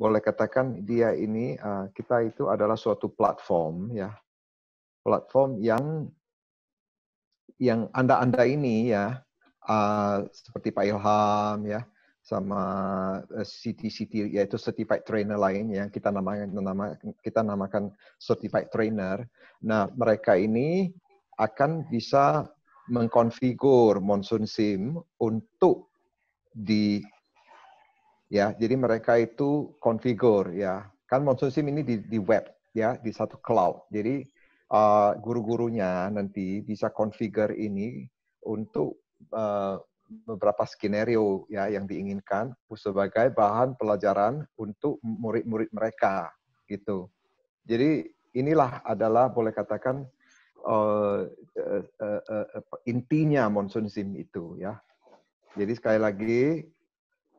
boleh katakan dia ini uh, kita itu adalah suatu platform ya platform yang yang anda-anda ini ya uh, seperti Pak Ilham ya sama city eh, city yaitu certified trainer lain yang kita namakan nama, kita namakan certified trainer. Nah, mereka ini akan bisa mengkonfigur monsoon sim untuk di ya jadi mereka itu konfigur ya kan monsoon sim ini di, di web ya di satu cloud jadi uh, guru-gurunya nanti bisa konfigur ini untuk uh, beberapa skenario ya yang diinginkan sebagai bahan pelajaran untuk murid-murid mereka gitu. Jadi inilah adalah boleh katakan uh, uh, uh, uh, intinya monsoon sim itu ya. Jadi sekali lagi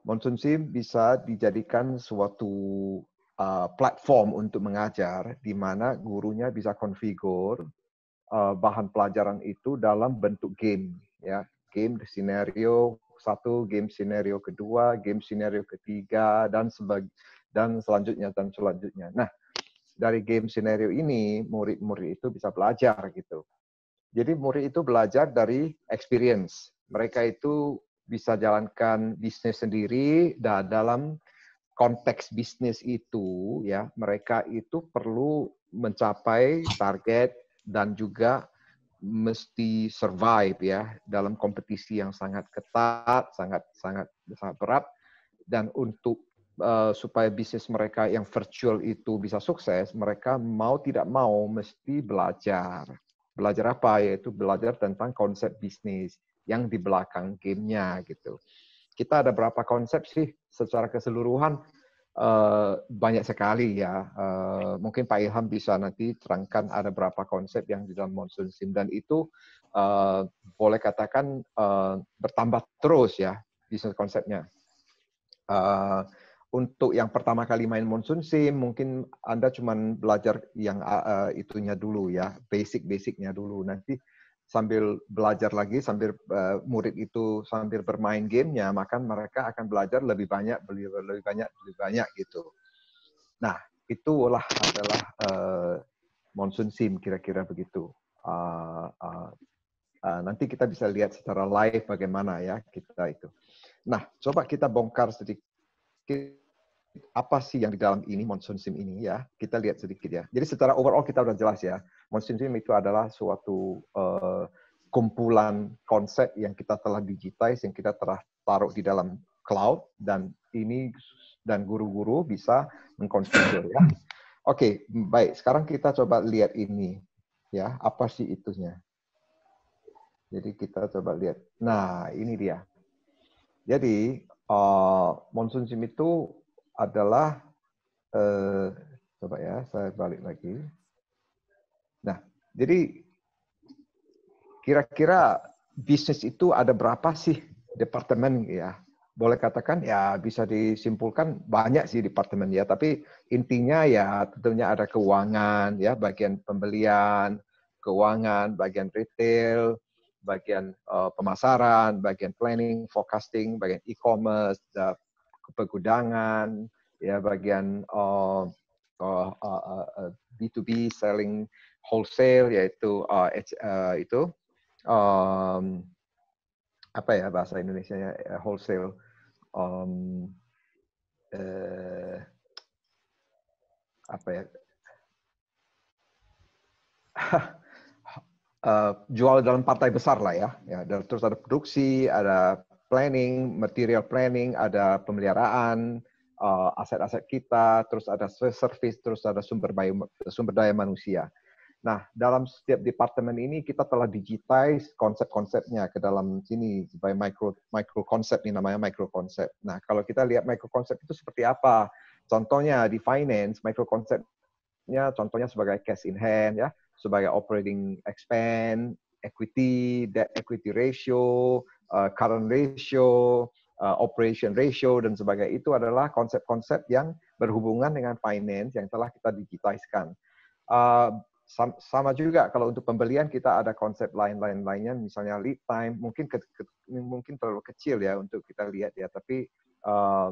Konsumsi bisa dijadikan suatu uh, platform untuk mengajar di mana gurunya bisa konfigur uh, bahan pelajaran itu dalam bentuk game ya game scenario satu game scenario kedua game scenario ketiga dan sebag dan selanjutnya dan selanjutnya nah dari game scenario ini murid-murid itu bisa belajar gitu jadi murid itu belajar dari experience mereka itu bisa jalankan bisnis sendiri dan dalam konteks bisnis itu ya mereka itu perlu mencapai target dan juga mesti survive ya dalam kompetisi yang sangat ketat, sangat sangat sangat berat dan untuk uh, supaya bisnis mereka yang virtual itu bisa sukses, mereka mau tidak mau mesti belajar. Belajar apa? Yaitu belajar tentang konsep bisnis yang di belakang gamenya gitu. Kita ada berapa konsep sih secara keseluruhan eh, banyak sekali ya. Eh, mungkin Pak Ilham bisa nanti terangkan ada berapa konsep yang di dalam monsoon sim dan itu eh, boleh katakan bertambah terus ya bisnis konsepnya. untuk yang pertama kali main monsoon sim mungkin anda cuma belajar yang uh, itunya dulu ya basic basicnya dulu nanti sambil belajar lagi, sambil eh, murid itu sambil bermain gamenya, maka mereka akan belajar lebih banyak, lebih banyak, lebih banyak gitu. Nah, itulah adalah uh, monsoon sim kira-kira begitu. Uh, uh, uh, nanti kita bisa lihat secara live bagaimana ya kita itu. Nah, coba kita bongkar sedikit apa sih yang di dalam ini monsoon sim ini ya kita lihat sedikit ya jadi secara overall kita udah jelas ya monsoon sim itu adalah suatu uh, kumpulan konsep yang kita telah digitize yang kita telah taruh di dalam cloud dan ini dan guru-guru bisa mengkonsumsi ya oke okay, baik sekarang kita coba lihat ini ya apa sih itunya jadi kita coba lihat nah ini dia jadi uh, monsoon sim itu adalah eh, coba ya saya balik lagi. Nah, jadi kira-kira bisnis itu ada berapa sih departemen ya? Boleh katakan ya bisa disimpulkan banyak sih departemen ya, tapi intinya ya tentunya ada keuangan ya, bagian pembelian, keuangan, bagian retail, bagian uh, pemasaran, bagian planning, forecasting, bagian e-commerce, pegudangan, ya bagian uh, eh, uh, eh, uh, eh, uh, B2B selling wholesale yaitu uh, uh, itu um, apa ya bahasa Indonesia ya wholesale um, uh, apa ya uh, jual dalam partai besar lah ya. ya terus ada produksi, ada planning, material planning, ada pemeliharaan uh, aset-aset kita, terus ada service, terus ada sumber daya, sumber daya manusia. Nah, dalam setiap departemen ini kita telah digitize konsep-konsepnya ke dalam sini sebagai micro micro konsep ini namanya micro konsep. Nah, kalau kita lihat micro konsep itu seperti apa? Contohnya di finance micro konsepnya contohnya sebagai cash in hand ya, sebagai operating expense, equity, debt equity ratio, Eh, current ratio, eh, operation ratio, dan sebagainya. Itu adalah konsep-konsep yang berhubungan dengan finance yang telah kita Uh, Sama juga kalau untuk pembelian kita ada konsep lain-lain lainnya, misalnya lead time, mungkin ke, ke, mungkin terlalu kecil ya untuk kita lihat ya, tapi uh,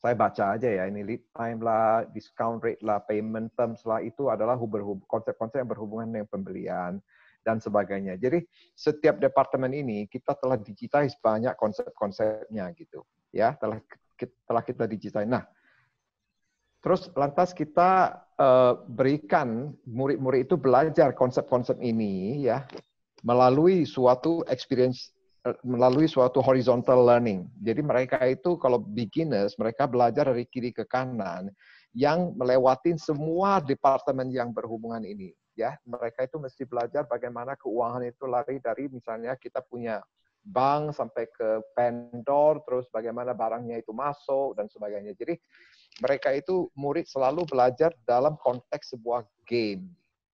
saya baca aja ya, ini lead time lah, discount rate lah, payment terms lah, itu adalah konsep-konsep yang berhubungan dengan pembelian dan sebagainya. Jadi setiap departemen ini kita telah digitalis banyak konsep-konsepnya gitu, ya telah telah kita digitize. Nah, terus lantas kita uh, berikan murid-murid itu belajar konsep-konsep ini ya melalui suatu experience eh, melalui suatu horizontal learning. Jadi mereka itu kalau beginners mereka belajar dari kiri ke kanan yang melewatin semua departemen yang berhubungan ini ya mereka itu mesti belajar bagaimana keuangan itu lari dari misalnya kita punya bank sampai ke vendor terus bagaimana barangnya itu masuk dan sebagainya jadi mereka itu murid selalu belajar dalam konteks sebuah game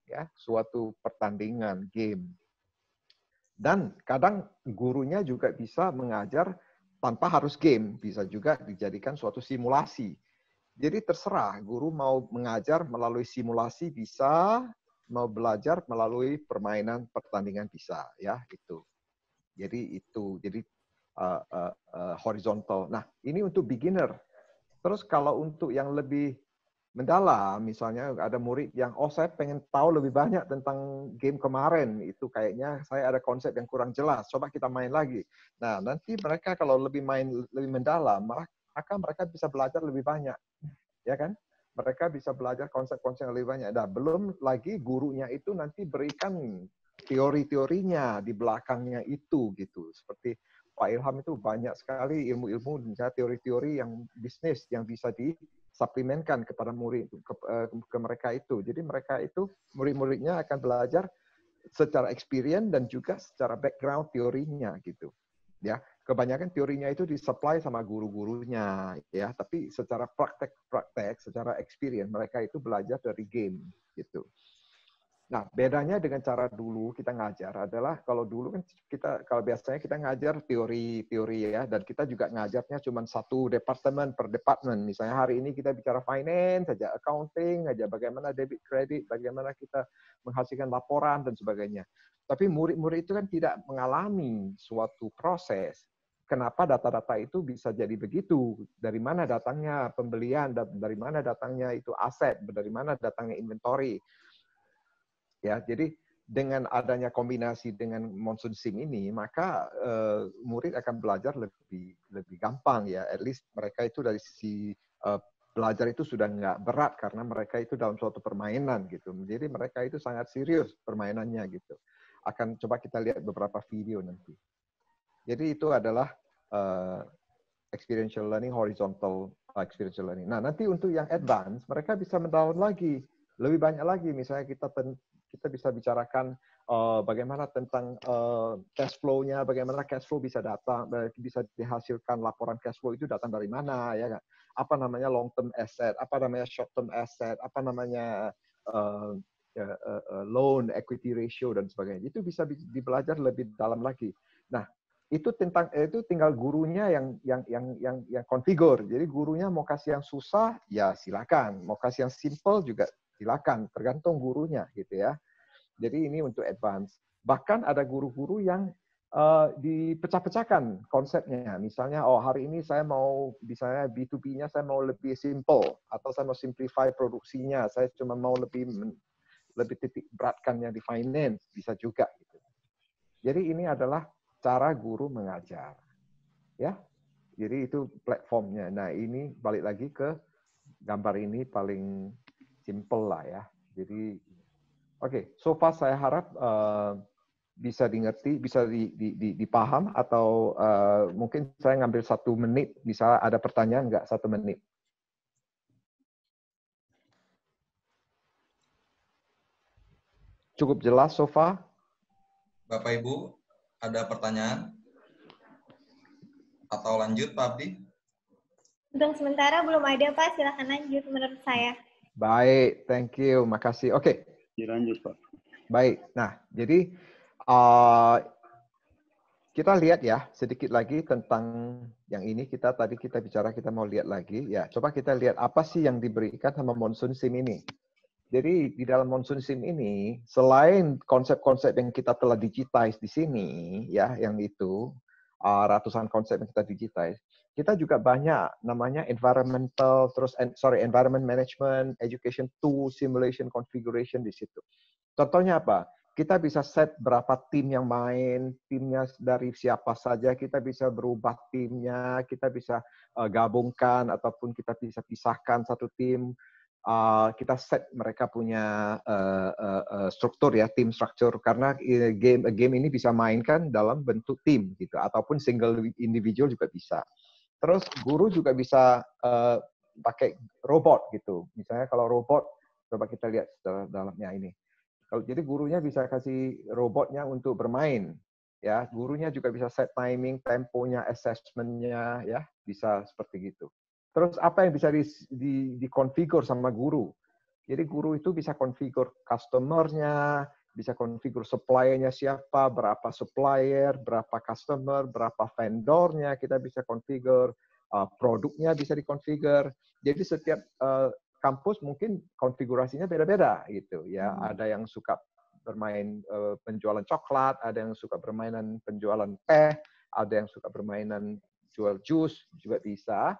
ya suatu pertandingan game dan kadang gurunya juga bisa mengajar tanpa harus game bisa juga dijadikan suatu simulasi jadi terserah guru mau mengajar melalui simulasi bisa mau belajar melalui permainan pertandingan bisa ya itu. Jadi itu jadi uh, uh, uh, horizontal. Nah ini untuk beginner. Terus kalau untuk yang lebih mendalam, misalnya ada murid yang oh saya pengen tahu lebih banyak tentang game kemarin itu kayaknya saya ada konsep yang kurang jelas. Coba kita main lagi. Nah nanti mereka kalau lebih main lebih mendalam, maka mereka bisa belajar lebih banyak, ya kan? mereka bisa belajar konsep-konsep yang lebih banyak. Nah, belum lagi gurunya itu nanti berikan teori-teorinya di belakangnya itu gitu. Seperti Pak Ilham itu banyak sekali ilmu-ilmu misalnya teori-teori yang bisnis yang bisa disuplemenkan kepada murid ke, eh, ke mereka itu. Jadi mereka itu murid-muridnya akan belajar secara experience dan juga secara background teorinya gitu. Ya kebanyakan teorinya itu disupply sama guru-gurunya ya tapi secara praktek-praktek secara experience mereka itu belajar dari game gitu nah bedanya dengan cara dulu kita ngajar adalah kalau dulu kan kita kalau biasanya kita ngajar teori-teori ya dan kita juga ngajarnya cuma satu departemen per departemen misalnya hari ini kita bicara finance saja accounting aja bagaimana debit kredit bagaimana kita menghasilkan laporan dan sebagainya tapi murid-murid itu kan tidak mengalami suatu proses kenapa data-data itu bisa jadi begitu, dari mana datangnya pembelian, dari mana datangnya itu aset, dari mana datangnya inventory. Ya, jadi dengan adanya kombinasi dengan monsoon sim ini, maka uh, murid akan belajar lebih lebih gampang ya. At least mereka itu dari sisi uh, belajar itu sudah nggak berat karena mereka itu dalam suatu permainan gitu. Jadi mereka itu sangat serius permainannya gitu. Akan coba kita lihat beberapa video nanti. Jadi itu adalah uh, experiential learning, horizontal experiential learning. Nah, nanti untuk yang advance, mereka bisa mendownload lagi, lebih banyak lagi. Misalnya kita ten, kita bisa bicarakan uh, bagaimana tentang uh, cash flow-nya, bagaimana cash flow bisa datang, bisa dihasilkan laporan cash flow itu datang dari mana, ya Apa namanya long term asset, apa namanya short term asset, apa namanya uh, uh, uh, loan equity ratio dan sebagainya. Itu bisa dibelajar lebih dalam lagi. Nah, itu tentang eh, itu tinggal gurunya yang yang yang yang yang konfigur. Jadi gurunya mau kasih yang susah ya silakan, mau kasih yang simple juga silakan, tergantung gurunya gitu ya. Jadi ini untuk advance. Bahkan ada guru-guru yang uh, dipecah-pecahkan konsepnya. Misalnya oh hari ini saya mau misalnya B2B-nya saya mau lebih simple atau saya mau simplify produksinya, saya cuma mau lebih lebih titik beratkan yang di finance bisa juga gitu. Jadi ini adalah cara guru mengajar. Ya. Jadi itu platformnya. Nah, ini balik lagi ke gambar ini paling simple lah ya. Jadi oke, okay. so far saya harap uh, bisa dimengerti, bisa di, di, di, dipaham atau uh, mungkin saya ngambil satu menit, bisa ada pertanyaan nggak satu menit? Cukup jelas sofa Bapak Ibu, ada pertanyaan? Atau lanjut, Pak Abdi? Untuk sementara belum ada, Pak. Silahkan lanjut menurut saya. Baik, thank you. Makasih. Oke. Okay. Dilanjut, Pak. Baik. Nah, jadi uh, kita lihat ya sedikit lagi tentang yang ini. Kita tadi kita bicara kita mau lihat lagi. Ya, coba kita lihat apa sih yang diberikan sama monsoon sim ini. Jadi di dalam monsoon sim ini, selain konsep-konsep yang kita telah digitize di sini, ya, yang itu uh, ratusan konsep yang kita digitize, kita juga banyak namanya environmental, terus and, sorry environment management, education tool, simulation, configuration di situ. Contohnya apa? Kita bisa set berapa tim yang main, timnya dari siapa saja, kita bisa berubah timnya, kita bisa eh, gabungkan ataupun kita bisa pisahkan satu tim Eh, kita set mereka punya uh, uh, struktur ya tim struktur karena game game ini bisa mainkan dalam bentuk tim gitu ataupun single individual juga bisa. Terus guru juga bisa uh, pakai robot gitu. Misalnya kalau robot coba kita lihat dalamnya ini. Kalau jadi gurunya bisa kasih robotnya untuk bermain ya gurunya juga bisa set timing temponya assessmentnya ya bisa seperti gitu Terus apa yang bisa di, di, sama guru? Jadi guru itu bisa konfigur customernya, bisa konfigur suppliernya siapa, berapa supplier, berapa customer, berapa vendornya kita bisa konfigur, uh, produknya bisa dikonfigur. Jadi setiap uh, kampus mungkin konfigurasinya beda-beda gitu ya. Hmm. Ada yang suka bermain uh, penjualan coklat, ada yang suka bermainan penjualan teh, ada yang suka bermainan jual jus juga bisa.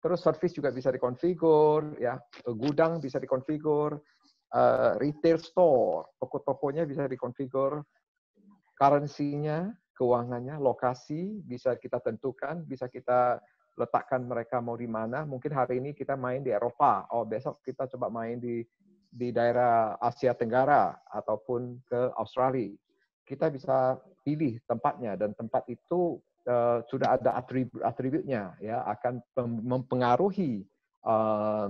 Terus service juga bisa dikonfigur, ya eh, gudang bisa dikonfigur, uh, eh, retail store, toko-tokonya bisa dikonfigur, currency-nya, keuangannya, lokasi bisa kita tentukan, bisa kita letakkan mereka mau di mana. Mungkin hari ini kita main di Eropa, oh besok kita coba main di di daerah Asia Tenggara ataupun ke Australia. Kita bisa pilih tempatnya dan tempat itu Eh, sudah ada atribut atributnya ya akan mempengaruhi eh,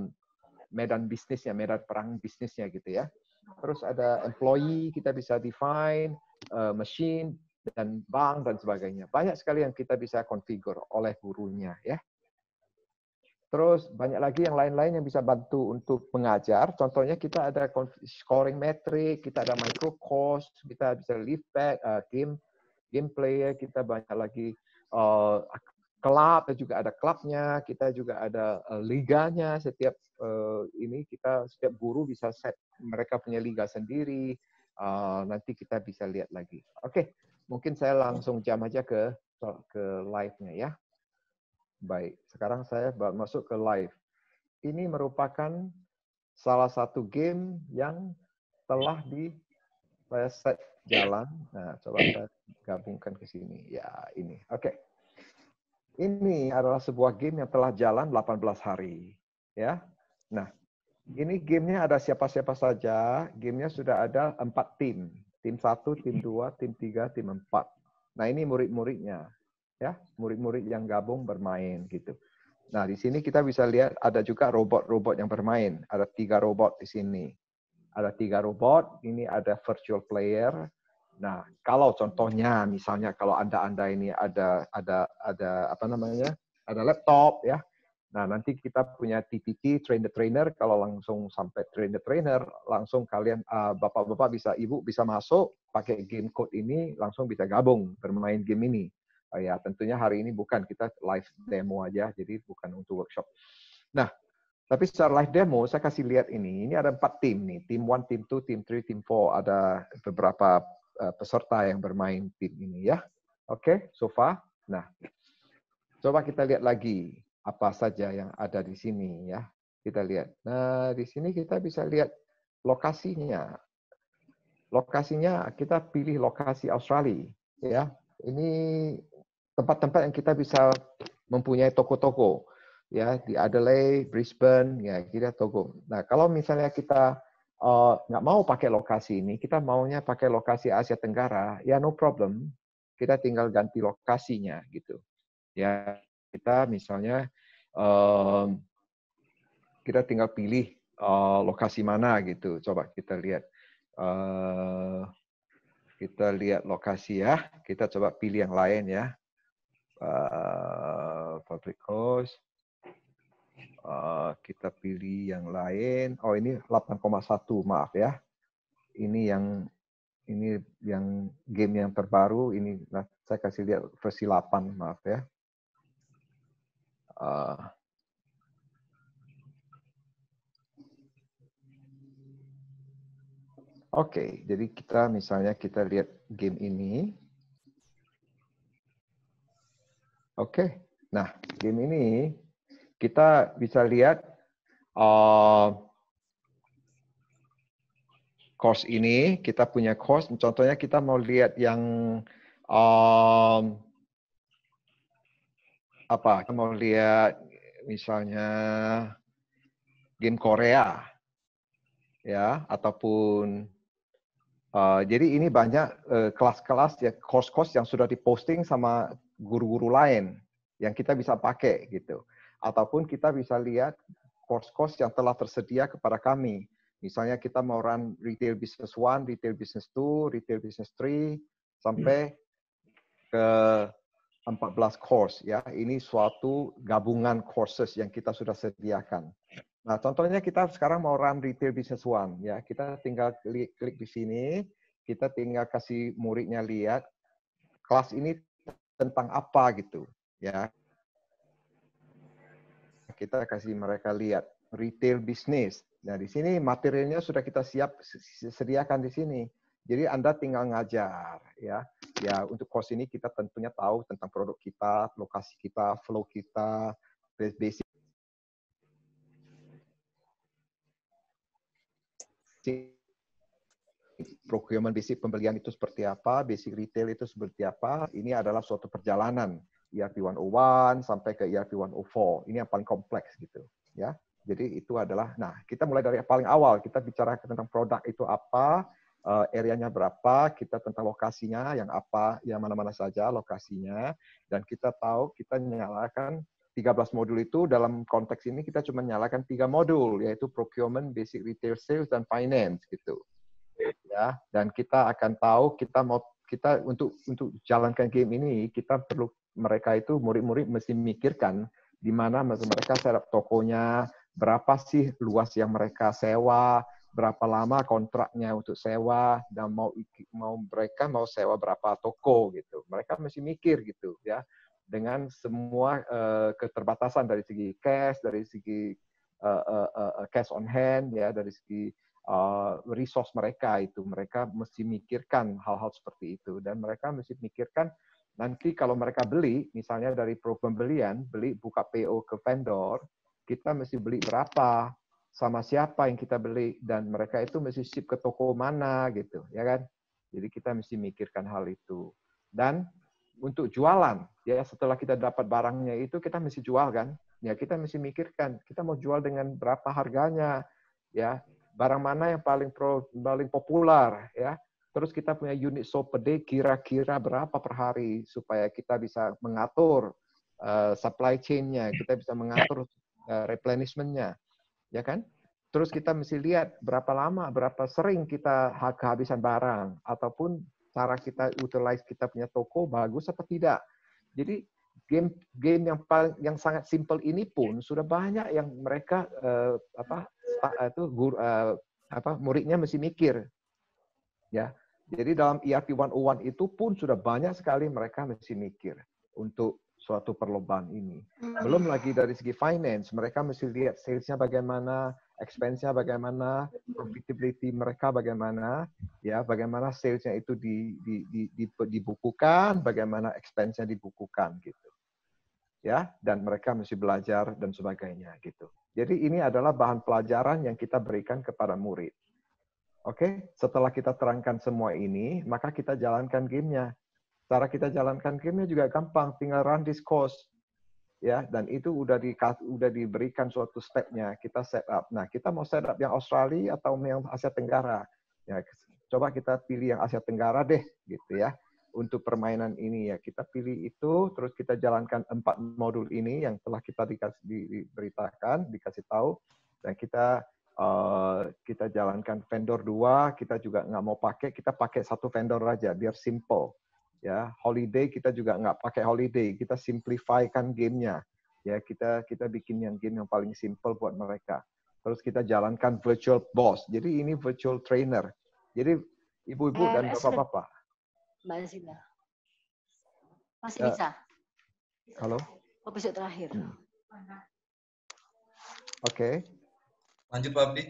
medan bisnisnya, medan perang bisnisnya gitu ya. Terus ada employee kita bisa define, eh, machine dan bank dan sebagainya. Banyak sekali yang kita bisa configure oleh gurunya ya. Terus banyak lagi yang lain-lain yang bisa bantu untuk mengajar. Contohnya kita ada scoring metric, kita ada micro course, kita bisa lead back, game gameplay ya, kita banyak lagi uh, klub juga ada klubnya kita juga ada uh, liganya setiap uh, ini kita setiap guru bisa set mereka punya liga sendiri uh, nanti kita bisa lihat lagi oke okay. mungkin saya langsung jam aja ke ke live-nya ya baik sekarang saya masuk ke live ini merupakan salah satu game yang telah di Preset iya. jalan. Nah, coba iya. kita gabungkan ke sini. Ya, ini. Oke. Okay. Ini adalah sebuah game yang telah jalan 18 hari. Ya. Nah, ini gamenya ada siapa-siapa saja. Gamenya sudah ada empat tim. Tim 1, tim 2, tim 3, tim 4. Nah, ini murid-muridnya. Ya, murid-murid yang gabung bermain gitu. Nah, di sini kita bisa lihat ada juga robot-robot yang bermain. Ada tiga robot di sini ada tiga robot, ini ada virtual player. Nah, kalau contohnya misalnya kalau anda anda ini ada ada ada apa namanya ada laptop ya. Nah nanti kita punya TTT trainer trainer kalau langsung sampai trainer trainer langsung kalian bapak ah, bapak-bapak bisa ibu bisa masuk pakai game code ini langsung bisa gabung bermain game ini. Uh, ya tentunya hari ini bukan kita live demo aja jadi bukan untuk workshop. Nah tapi secara live demo, saya kasih lihat ini. Ini ada empat tim nih. Tim 1, tim 2, tim 3, tim 4. Ada beberapa eh, peserta yang bermain tim ini ya. Oke, okay, so far. Nah, coba kita lihat lagi apa saja yang ada di sini ya. Kita lihat. Nah, di sini kita bisa lihat lokasinya. Lokasinya kita pilih lokasi Australia ya. Ini tempat-tempat yang kita bisa mempunyai toko-toko ya di Adelaide, Brisbane, ya kita Togo. Nah kalau misalnya kita eh, nggak uh, mau pakai lokasi ini, kita maunya pakai lokasi Asia Tenggara, ya no problem, kita tinggal ganti lokasinya gitu. Ya kita misalnya uh, kita tinggal pilih uh, lokasi mana gitu. Coba kita lihat. Uh, kita lihat lokasi ya. Kita coba pilih yang lain ya. Uh, public host. Eh, kita pilih yang lain. Oh ini 8,1 maaf ya. Ini yang ini yang game yang terbaru. Ini nah, saya kasih lihat versi 8 maaf ya. Eh, oke, okay, jadi kita misalnya kita lihat game ini. Oke, okay. nah game ini kita bisa lihat uh, course ini, kita punya course, contohnya kita mau lihat yang um, apa, kita mau lihat misalnya game Korea, ya, ataupun uh, jadi ini banyak kelas uh, kelas-kelas ya, course-course yang sudah diposting sama guru-guru lain yang kita bisa pakai gitu. Ataupun kita bisa lihat course-course yang telah tersedia kepada kami. Misalnya kita mau run retail business one retail business two retail business three sampai hmm. ke 14 course ya. Ini suatu gabungan courses yang kita sudah sediakan. Nah, contohnya kita sekarang mau run retail business one ya. Kita tinggal klik, klik di sini, kita tinggal kasih muridnya lihat kelas ini tentang apa gitu ya kita kasih mereka lihat retail bisnis. Nah, di sini materialnya sudah kita siap sediakan di sini. Jadi Anda tinggal ngajar ya. Ya, untuk course ini kita tentunya tahu tentang produk kita, lokasi kita, flow kita, basic procurement basic pembelian itu seperti apa, basic retail itu seperti apa. Ini adalah suatu perjalanan e ERP 101 sampai ke e ERP 104. Ini yang paling kompleks gitu, ya. Jadi itu adalah nah, kita mulai dari paling awal kita bicara tentang produk itu apa, uh, areanya berapa, kita tentang lokasinya yang apa, yang mana-mana saja lokasinya dan kita tahu kita nyalakan 13 modul itu dalam konteks ini kita cuma nyalakan tiga modul yaitu procurement, basic retail sales dan finance gitu ya dan kita akan tahu kita mau kita untuk untuk jalankan game ini kita perlu mereka itu murid-murid mesti mikirkan di mana mereka serap tokonya berapa sih luas yang mereka sewa berapa lama kontraknya untuk sewa dan mau mau mereka mau sewa berapa toko gitu mereka mesti mikir gitu ya dengan semua uh, keterbatasan dari segi cash dari segi uh, uh, uh, cash on hand ya dari segi uh, resource mereka itu. Mereka mesti mikirkan hal-hal seperti itu dan mereka mesti mikirkan nanti kalau mereka beli misalnya dari pro pembelian beli buka PO ke vendor, kita mesti beli berapa, sama siapa yang kita beli dan mereka itu mesti ship ke toko mana gitu, ya kan? Jadi kita mesti mikirkan hal itu. Dan untuk jualan, ya setelah kita dapat barangnya itu kita mesti jual kan? Ya kita mesti mikirkan kita mau jual dengan berapa harganya, ya barang mana yang paling pro, paling populer ya. Terus kita punya unit sope per day kira-kira berapa per hari supaya kita bisa mengatur uh, supply chain-nya, kita bisa mengatur uh, replenishment-nya. Ya kan? Terus kita mesti lihat berapa lama, berapa sering kita kehabisan barang ataupun cara kita utilize kita punya toko bagus atau tidak. Jadi game game yang paling yang sangat simple ini pun sudah banyak yang mereka uh, apa eh, itu guru, uh, apa muridnya mesti mikir. Ya. Jadi dalam e ERP 101 itu pun sudah banyak sekali mereka mesti mikir untuk suatu perlombaan ini. Hmm. Belum lagi dari segi finance, mereka mesti lihat salesnya bagaimana, expense-nya bagaimana, profitability mereka bagaimana, ya bagaimana salesnya itu di, di, di, di, dibukukan, bagaimana expense-nya dibukukan gitu, ya dan mereka mesti belajar dan sebagainya gitu. Jadi ini adalah bahan pelajaran yang kita berikan kepada murid. Oke, okay? setelah kita terangkan semua ini, maka kita jalankan gamenya cara kita jalankan gamenya juga gampang, tinggal run this course. Ya, dan itu udah di udah diberikan suatu stepnya kita set up. Nah, kita mau set up yang Australia atau yang Asia Tenggara. Ya, coba kita pilih yang Asia Tenggara deh, gitu ya. Untuk permainan ini ya, kita pilih itu, terus kita jalankan empat modul ini yang telah kita dikasih diberitakan, dikasih tahu, dan kita Uh, kita jalankan vendor dua, kita juga nggak mau pakai, kita pakai satu vendor aja biar simple ya holiday kita juga nggak pakai holiday kita simplify kan gamenya ya kita kita bikin yang game yang paling simple buat mereka terus kita jalankan virtual boss jadi ini virtual trainer jadi ibu-ibu eh, dan eh, bapak-bapak mbak masih ya. bisa halo oh, episode terakhir hmm. oke okay. lanjut Pak Abdi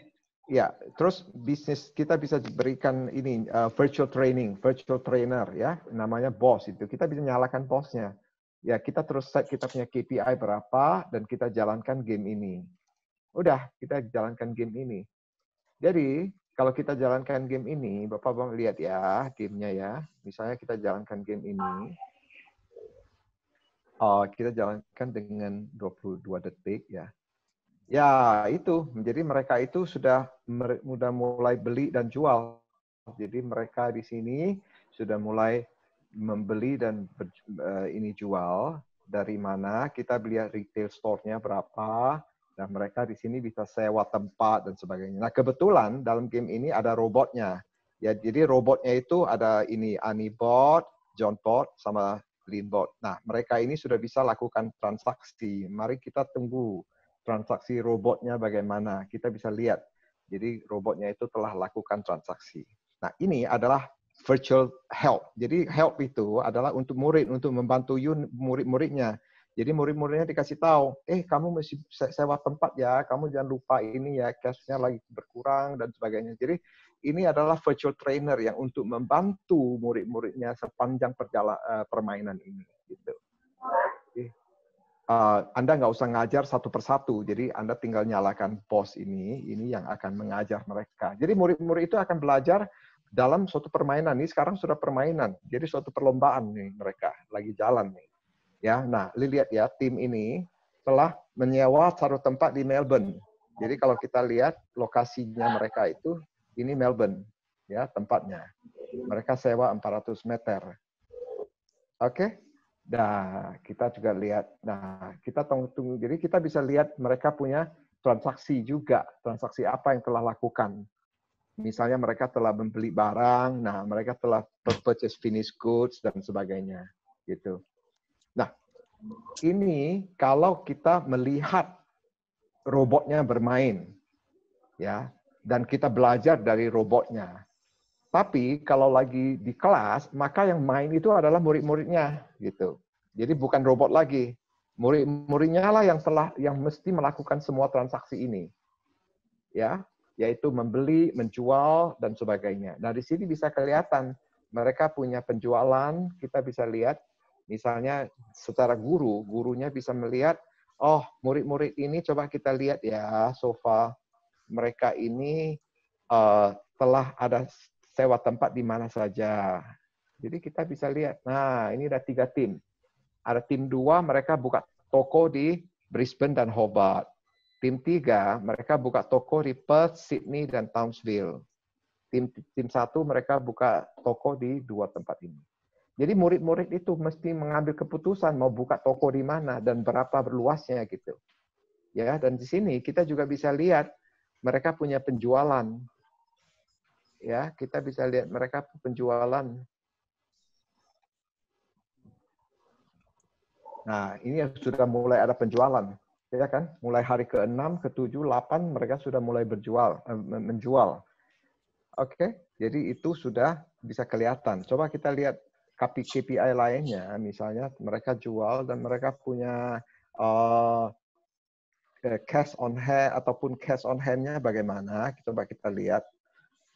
Ya, terus bisnis kita bisa diberikan ini uh, virtual training, virtual trainer ya, namanya bos itu. Kita bisa nyalakan bosnya. Ya, kita terus set kita punya KPI berapa dan kita jalankan game ini. Udah, kita jalankan game ini. Jadi, kalau kita jalankan game ini, Bapak Bang lihat ya gamenya ya. Misalnya kita jalankan game ini. Uh, kita jalankan dengan 22 detik ya. Ya, itu. Jadi mereka itu sudah mudah mulai beli dan jual. Jadi mereka di sini sudah mulai membeli dan ber, uh, eh, ini jual dari mana kita beli retail store-nya berapa dan mereka di sini bisa sewa tempat dan sebagainya. Nah, kebetulan dalam game ini ada robotnya. Ya, jadi robotnya itu ada ini Anibot, Johnbot sama Leanbot. Nah, mereka ini sudah bisa lakukan transaksi. Mari kita tunggu transaksi robotnya bagaimana. Kita bisa lihat. Jadi robotnya itu telah lakukan transaksi. Nah, ini adalah virtual help. Jadi help itu adalah untuk murid, untuk membantu murid-muridnya. Jadi murid-muridnya dikasih tahu, eh kamu mesti sewa tempat ya, kamu jangan lupa ini ya, cashnya lagi berkurang dan sebagainya. Jadi ini adalah virtual trainer yang untuk membantu murid-muridnya sepanjang eh, permainan ini. Gitu uh, Anda nggak usah ngajar satu persatu. Jadi Anda tinggal nyalakan pos ini, ini yang akan mengajar mereka. Jadi murid-murid itu akan belajar dalam suatu permainan. Ini sekarang sudah permainan. Jadi suatu perlombaan nih mereka lagi jalan nih. Ya, nah lihat ya tim ini telah menyewa satu tempat di Melbourne. Jadi kalau kita lihat lokasinya mereka itu ini Melbourne ya tempatnya. Mereka sewa 400 meter. Oke. Okay? Nah, kita juga lihat. Nah, kita tunggu. tunggu Jadi kita bisa lihat mereka punya transaksi juga, transaksi apa yang telah lakukan. Misalnya mereka telah membeli barang, nah mereka telah purchase finished goods dan sebagainya, gitu. Nah, ini kalau kita melihat robotnya bermain, ya, dan kita belajar dari robotnya. Tapi kalau lagi di kelas, maka yang main itu adalah murid-muridnya gitu. Jadi bukan robot lagi. Murid-muridnya lah yang telah yang mesti melakukan semua transaksi ini. Ya, yaitu membeli, menjual dan sebagainya. Nah, di sini bisa kelihatan mereka punya penjualan, kita bisa lihat misalnya secara guru, gurunya bisa melihat oh, murid-murid ini coba kita lihat ya, sofa mereka ini uh, telah ada sewa tempat di mana saja. Jadi kita bisa lihat, nah ini ada tiga tim. Ada tim dua, mereka buka toko di Brisbane dan Hobart. Tim tiga, mereka buka toko di Perth, Sydney, dan Townsville. Tim tim satu, mereka buka toko di dua tempat ini. Jadi murid-murid itu mesti mengambil keputusan mau buka toko di mana dan berapa berluasnya gitu. Ya, dan di sini kita juga bisa lihat mereka punya penjualan ya kita bisa lihat mereka penjualan. Nah, ini yang sudah mulai ada penjualan, ya kan? Mulai hari ke-6, ke-7, 8 mereka sudah mulai berjual eh, menjual. Oke, okay? jadi itu sudah bisa kelihatan. Coba kita lihat KPI lainnya, misalnya mereka jual dan mereka punya uh, cash on hand ataupun cash on hand-nya bagaimana? Coba kita lihat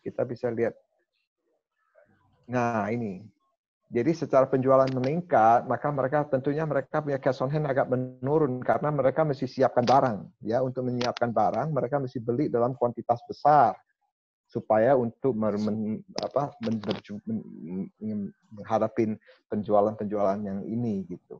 kita bisa lihat. Nah, ini. Jadi secara penjualan meningkat, maka mereka tentunya mereka punya cash on hand agak menurun karena mereka mesti siapkan barang ya untuk menyiapkan barang, mereka mesti beli dalam kuantitas besar supaya untuk men, apa, men, menghadapin penjualan-penjualan yang ini gitu.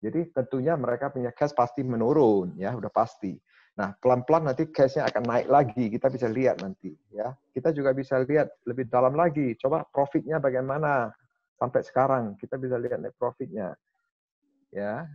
Jadi tentunya mereka punya cash pasti menurun ya, udah pasti. Nah, pelan-pelan nanti case-nya akan naik lagi. Kita bisa lihat nanti. ya. Kita juga bisa lihat lebih dalam lagi. Coba profitnya bagaimana sampai sekarang. Kita bisa lihat naik profitnya. Ya.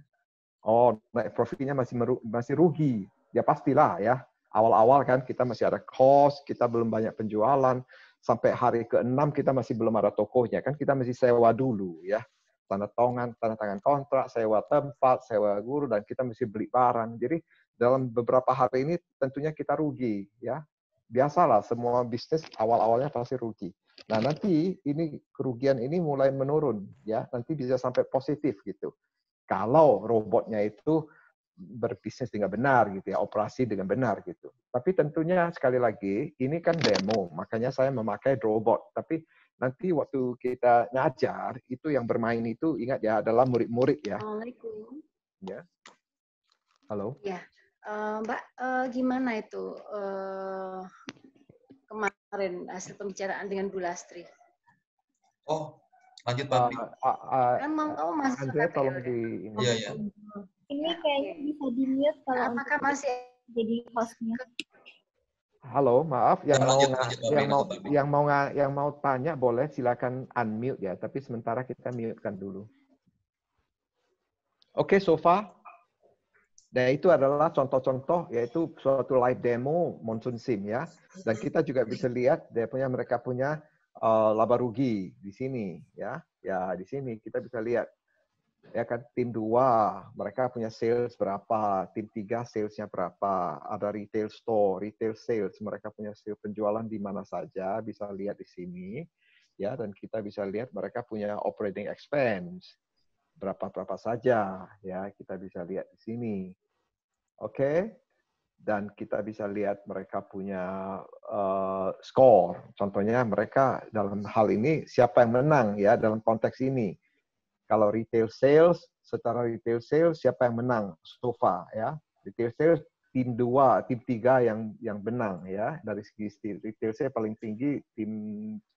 Oh, naik profitnya masih masih rugi. Ya pastilah ya. Awal-awal kan kita masih ada cost, kita belum banyak penjualan. Sampai hari ke-6 kita masih belum ada tokohnya. Kan kita masih sewa dulu ya tanda tangan, tanda tangan kontrak, sewa tempat, sewa guru, dan kita masih beli barang. Jadi dalam beberapa hari ini tentunya kita rugi ya. Biasalah semua bisnis awal-awalnya pasti rugi. Nah, nanti ini kerugian ini mulai menurun ya. Nanti bisa sampai positif gitu. Kalau robotnya itu berbisnis dengan benar gitu ya, operasi dengan benar gitu. Tapi tentunya sekali lagi ini kan demo, makanya saya memakai robot. Tapi nanti waktu kita ngajar itu yang bermain itu ingat ya adalah murid-murid ya. Assalamualaikum. Ya. Halo. Ya. Eh, Mbak, uh, gimana itu uh, kemarin hasil pembicaraan dengan Bu Lastri? Oh, lanjut Pak. Uh, kan mau kamu masih Andrea, tolong di ini. Iya, iya. Ini kayaknya bisa di mute kalau apakah masih jadi hostnya? Halo, maaf yang, lanjut, mau, lanjut, yang, mau, yang mau yang mau yang mau tanya boleh silakan unmute ya, tapi sementara kita mutekan dulu. Oke, okay, Sofa. Nah itu adalah contoh-contoh yaitu suatu live demo monsoon sim ya. Dan kita juga bisa lihat dia punya mereka punya uh, laba rugi di sini ya. Ya di sini kita bisa lihat ya kan tim dua mereka punya sales berapa, tim tiga salesnya berapa, ada retail store, retail sales mereka punya sales penjualan di mana saja bisa lihat di sini ya dan kita bisa lihat mereka punya operating expense berapa berapa saja ya kita bisa lihat di sini Oke. Dan kita bisa lihat mereka punya uh, skor. Contohnya mereka dalam hal ini siapa yang menang ya dalam konteks ini. Kalau retail sales, secara retail sales siapa yang menang? Sofa ya. Retail sales tim dua, tim tiga yang yang menang ya. Dari segi retail sales paling tinggi tim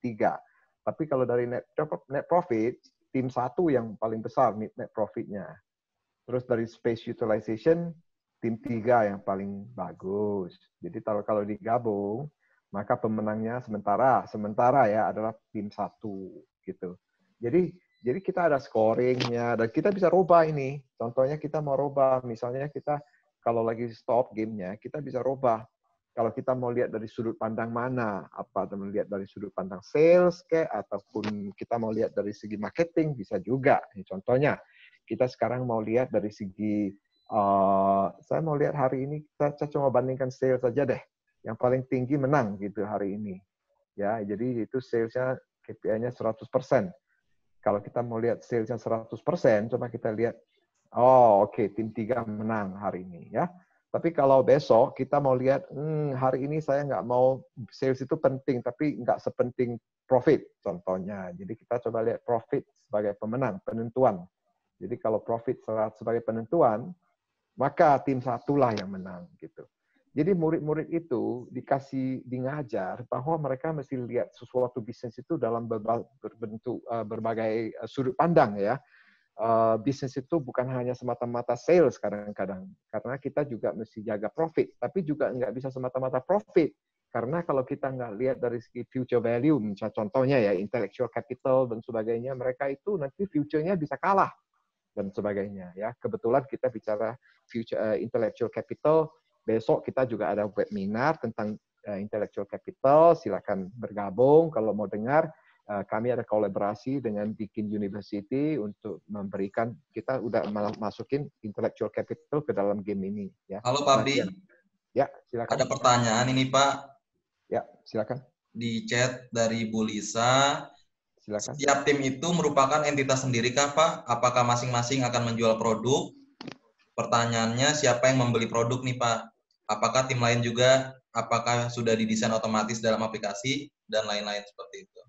tiga. Tapi kalau dari net, net profit tim satu yang paling besar net profitnya. Terus dari space utilization tim tiga yang paling bagus. Jadi kalau digabung, maka pemenangnya sementara, sementara ya adalah tim satu gitu. Jadi jadi kita ada scoringnya dan kita bisa rubah ini. Contohnya kita mau rubah, misalnya kita kalau lagi stop gamenya, kita bisa rubah. Kalau kita mau lihat dari sudut pandang mana, apa melihat dari sudut pandang sales ke, ataupun kita mau lihat dari segi marketing bisa juga. Ini contohnya, kita sekarang mau lihat dari segi Uh, saya mau lihat hari ini kita coba bandingkan sales saja deh. Yang paling tinggi menang gitu hari ini. Ya, jadi itu salesnya KPI-nya 100%. Kalau kita mau lihat salesnya 100%, coba kita lihat, oh oke, okay, tim tiga menang hari ini ya. Tapi kalau besok kita mau lihat, hmm, hari ini saya nggak mau sales itu penting, tapi nggak sepenting profit contohnya. Jadi kita coba lihat profit sebagai pemenang, penentuan. Jadi kalau profit sebagai penentuan, maka tim satulah yang menang gitu. Jadi murid-murid itu dikasih di bahwa mereka mesti lihat sesuatu bisnis itu dalam berbentuk eh, berbagai eh, sudut pandang ya. Eh, bisnis itu bukan hanya semata-mata sales kadang-kadang karena kita juga mesti jaga profit tapi juga nggak bisa semata-mata profit karena kalau kita nggak lihat dari segi future value misalnya contohnya ya intellectual capital dan sebagainya mereka itu nanti future-nya bisa kalah dan sebagainya ya. Kebetulan kita bicara future uh, intellectual capital, besok kita juga ada webinar tentang uh, intellectual capital, silakan bergabung kalau mau dengar uh, kami ada kolaborasi dengan Deakin University untuk memberikan kita udah masukin intellectual capital ke dalam game ini ya. Halo Pak Bi. Ya, silakan. Ada pertanyaan ini Pak. Ya, silakan. Di chat dari Bu Lisa, Silakan. Setiap tim itu merupakan entitas sendiri kah, Pak? Apakah masing-masing akan menjual produk? Pertanyaannya siapa yang membeli produk nih, Pak? Apakah tim lain juga apakah sudah didesain otomatis dalam aplikasi dan lain-lain seperti itu?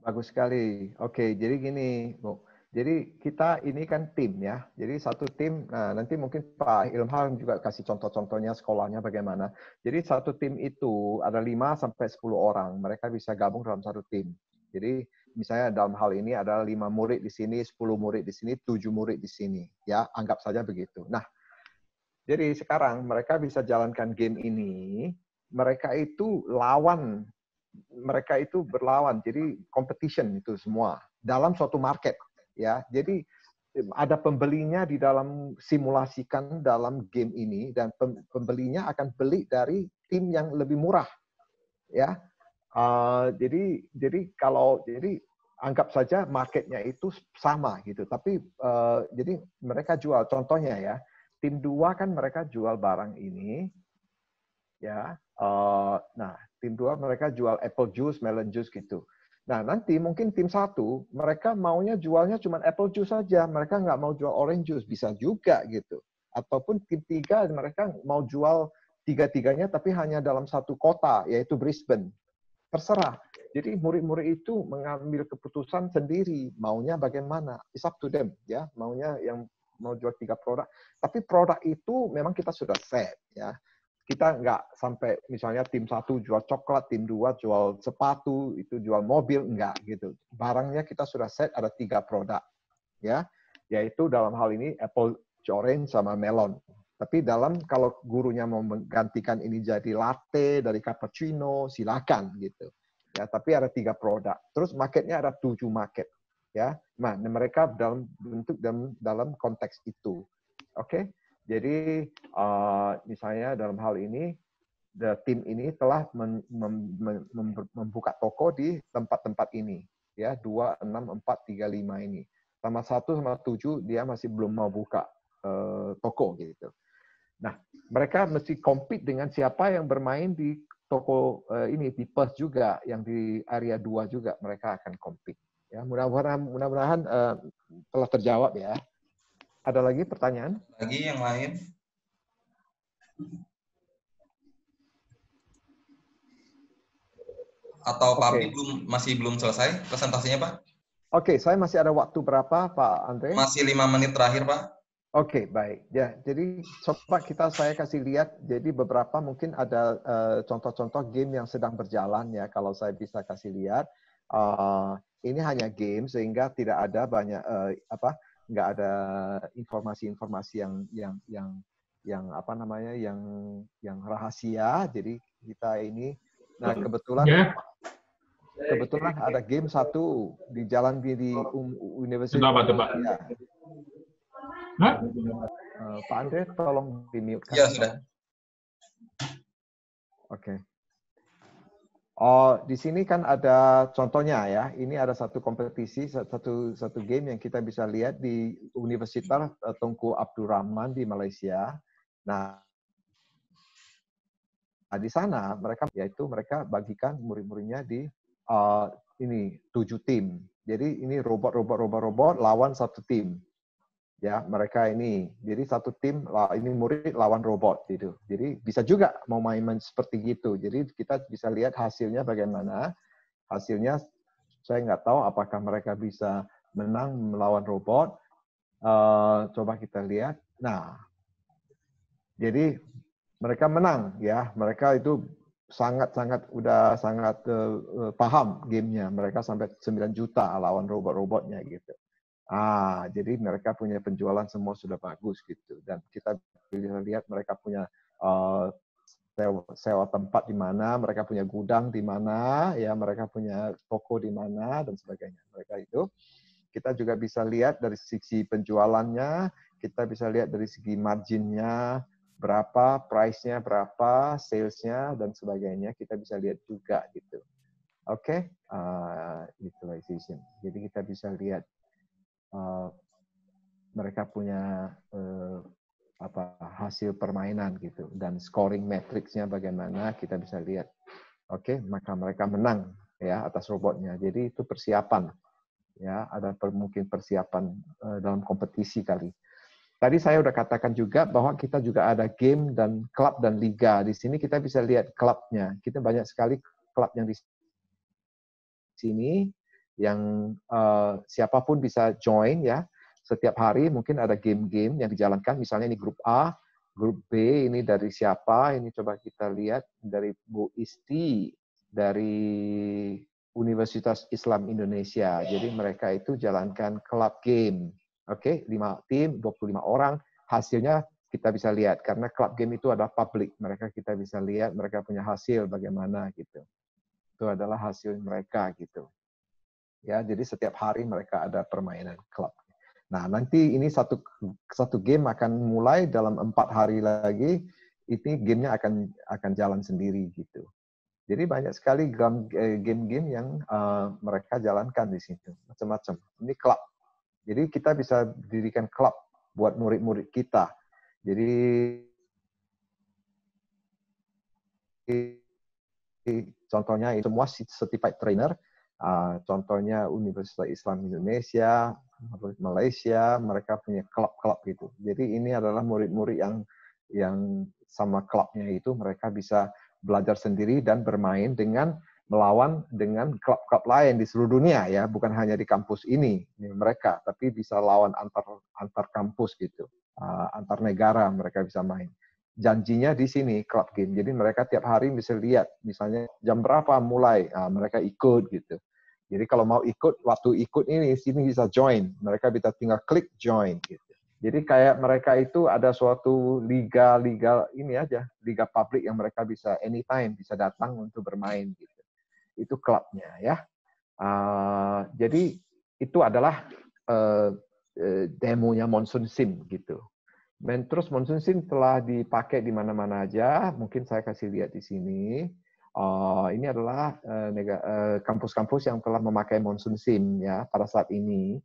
Bagus sekali. Oke, jadi gini, Bu. Jadi kita ini kan tim ya. Jadi satu tim, nah nanti mungkin Pak Ilham juga kasih contoh-contohnya sekolahnya bagaimana. Jadi satu tim itu ada 5 sampai sepuluh orang. Mereka bisa gabung dalam satu tim. Jadi misalnya dalam hal ini ada lima murid di sini, sepuluh murid di sini, tujuh murid di sini, ya anggap saja begitu. Nah, jadi sekarang mereka bisa jalankan game ini, mereka itu lawan, mereka itu berlawan, jadi competition itu semua dalam suatu market, ya. Jadi ada pembelinya di dalam simulasikan dalam game ini dan pembelinya akan beli dari tim yang lebih murah, ya. Uh, jadi jadi kalau jadi anggap saja marketnya itu sama gitu. Tapi uh, jadi mereka jual. Contohnya ya, tim dua kan mereka jual barang ini, ya. Uh, nah, tim dua mereka jual apple juice, melon juice gitu. Nah nanti mungkin tim satu mereka maunya jualnya cuma apple juice saja, mereka nggak mau jual orange juice bisa juga gitu. Ataupun tim tiga mereka mau jual tiga-tiganya tapi hanya dalam satu kota yaitu Brisbane Terserah. Jadi murid-murid itu mengambil keputusan sendiri, maunya bagaimana. It's up to them, ya. Maunya yang mau jual tiga produk. Tapi produk itu memang kita sudah set, ya. Kita nggak sampai misalnya tim satu jual coklat, tim dua jual sepatu, itu jual mobil, nggak gitu. Barangnya kita sudah set ada tiga produk, ya. Yaitu dalam hal ini apple, orange, sama melon. Tapi dalam kalau gurunya mau menggantikan ini jadi latte dari cappuccino, silakan gitu. Ya, tapi ada tiga produk. Terus marketnya ada tujuh market. Ya, nah mereka dalam bentuk dalam dalam konteks itu. Oke, okay? jadi uh, misalnya dalam hal ini the tim ini telah mem, mem, mem, membuka toko di tempat-tempat ini ya dua enam empat tiga lima ini. Sama satu sama tujuh dia masih belum mau buka eh, toko gitu. Nah, mereka mesti compete dengan siapa yang bermain di toko uh, ini di Perth juga yang di area 2 juga mereka akan compete. Ya, mudah-mudahan mudah uh, eh, telah terjawab ya. Ada lagi pertanyaan? Lagi yang lain? Atau Pak okay. belum masih belum selesai presentasinya Pak? Oke, okay, saya masih ada waktu berapa Pak Andre? Masih lima menit terakhir Pak. Oke, okay, baik. Ya, jadi coba kita saya kasih lihat. Jadi beberapa mungkin ada eh, contoh-contoh uh, game yang sedang berjalan ya. Kalau saya bisa kasih lihat, uh, ini hanya game sehingga tidak ada banyak uh, apa, nggak ada informasi-informasi yang yang yang yang apa namanya yang yang rahasia. Jadi kita ini, nah kebetulan yeah. kebetulan ada game satu di jalan di, di Universitas. Tebak, tebak. Nah, Uh, Pak Andre, tolong di mute. Kan? Ya, sudah. Oke. Okay. Oh, di sini kan ada contohnya ya. Ini ada satu kompetisi, satu satu game yang kita bisa lihat di Universitas eh, Tengku Abdurrahman di Malaysia. Nah, nah di sana mereka yaitu mereka bagikan murid-muridnya di uh, ini tujuh tim. Jadi ini robot-robot robot-robot lawan satu tim ya mereka ini jadi satu tim ini murid lawan robot gitu jadi bisa juga mau main, main seperti gitu jadi kita bisa lihat hasilnya bagaimana hasilnya saya nggak tahu apakah mereka bisa menang melawan robot uh, coba kita lihat nah jadi mereka menang ya mereka itu sangat-sangat udah sangat uh, paham gamenya mereka sampai 9 juta lawan robot-robotnya gitu Ah, jadi mereka punya penjualan semua sudah bagus gitu. Dan kita bisa lihat mereka punya uh, sewa, tempat di mana, mereka punya gudang di mana, ya mereka punya toko di mana dan sebagainya. Mereka itu kita juga bisa lihat dari sisi penjualannya, kita bisa lihat dari segi marginnya berapa, price-nya berapa, sales-nya dan sebagainya kita bisa lihat juga gitu. Oke, okay? uh, utilization. Jadi kita bisa lihat Eh, mereka punya uh, apa hasil permainan gitu dan scoring matrixnya bagaimana kita bisa lihat oke okay, maka mereka menang ya atas robotnya jadi itu persiapan ya ada per, mungkin persiapan uh, dalam kompetisi kali tadi saya udah katakan juga bahwa kita juga ada game dan klub dan liga di sini kita bisa lihat klubnya kita banyak sekali klub yang di sini yang uh, siapapun bisa join ya. Setiap hari mungkin ada game-game yang dijalankan, misalnya ini grup A, grup B ini dari siapa? Ini coba kita lihat dari Bu Isti dari Universitas Islam Indonesia. Jadi mereka itu jalankan club game. Oke, okay, 5 tim, 25 orang. Hasilnya kita bisa lihat karena club game itu adalah publik. Mereka kita bisa lihat mereka punya hasil bagaimana gitu. Itu adalah hasil mereka gitu ya jadi setiap hari mereka ada permainan klub nah nanti ini satu satu game akan mulai dalam empat hari lagi ini gamenya akan akan jalan sendiri gitu jadi banyak sekali eh, game-game yang uh, mereka jalankan di situ, macam-macam. Ini klub. Jadi kita bisa dirikan klub buat murid-murid kita. Jadi contohnya semua certified trainer Ah, contohnya Universitas Islam Indonesia, Malaysia, mereka punya klub-klub gitu. Jadi ini adalah murid-murid yang yang sama klubnya itu mereka bisa belajar sendiri dan bermain dengan melawan dengan klub-klub lain di seluruh dunia ya, bukan hanya di kampus ini, mereka, tapi bisa lawan antar antar kampus gitu, ah, antar negara mereka bisa main janjinya di sini klub game. Jadi mereka tiap hari bisa lihat misalnya jam berapa mulai, ah, mereka ikut gitu. Jadi kalau mau ikut, waktu ikut ini sini bisa join. Mereka bisa tinggal klik join. Gitu. Jadi kayak mereka itu ada suatu liga-liga ini aja, liga publik yang mereka bisa anytime bisa datang untuk bermain gitu. Itu klubnya ya. Uh, jadi itu adalah uh, uh, demonya Monsoon Sim gitu. Dan terus Monsoon Sim telah dipakai di mana-mana aja. Mungkin saya kasih lihat di sini uh, ini adalah eh, eh, kampus-kampus uh, uh, yang telah memakai monsoon sim ya pada saat ini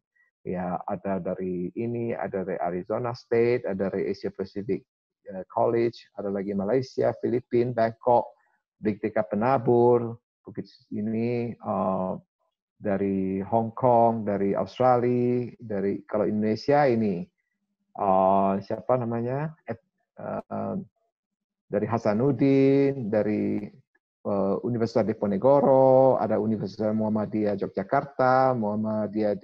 ya ada dari ini ada dari Arizona State ada dari Asia Pacific eh, College ada lagi Malaysia Filipina Bangkok Diktika Penabur Bukit ini uh, dari Hong Kong dari Australia dari kalau Indonesia ini uh, siapa namanya uh, dari Hasanuddin dari Eh, Universitas Diponegoro, ada Universitas Muhammadiyah Yogyakarta, Muhammadiyah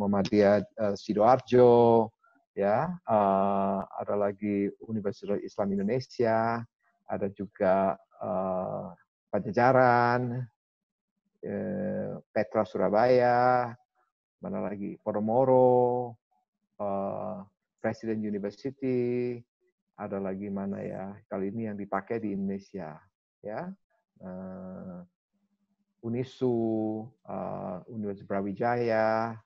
Muhammadiyah eh, Sidoarjo, ya, eh, ada lagi Universitas Islam Indonesia, ada juga Pajajaran, Petra Surabaya, mana lagi Poromoro, uh, President University, ada lagi mana ya kali ini yang dipakai di Indonesia, ya uh, UNISU, uh, Universitas Brawijaya,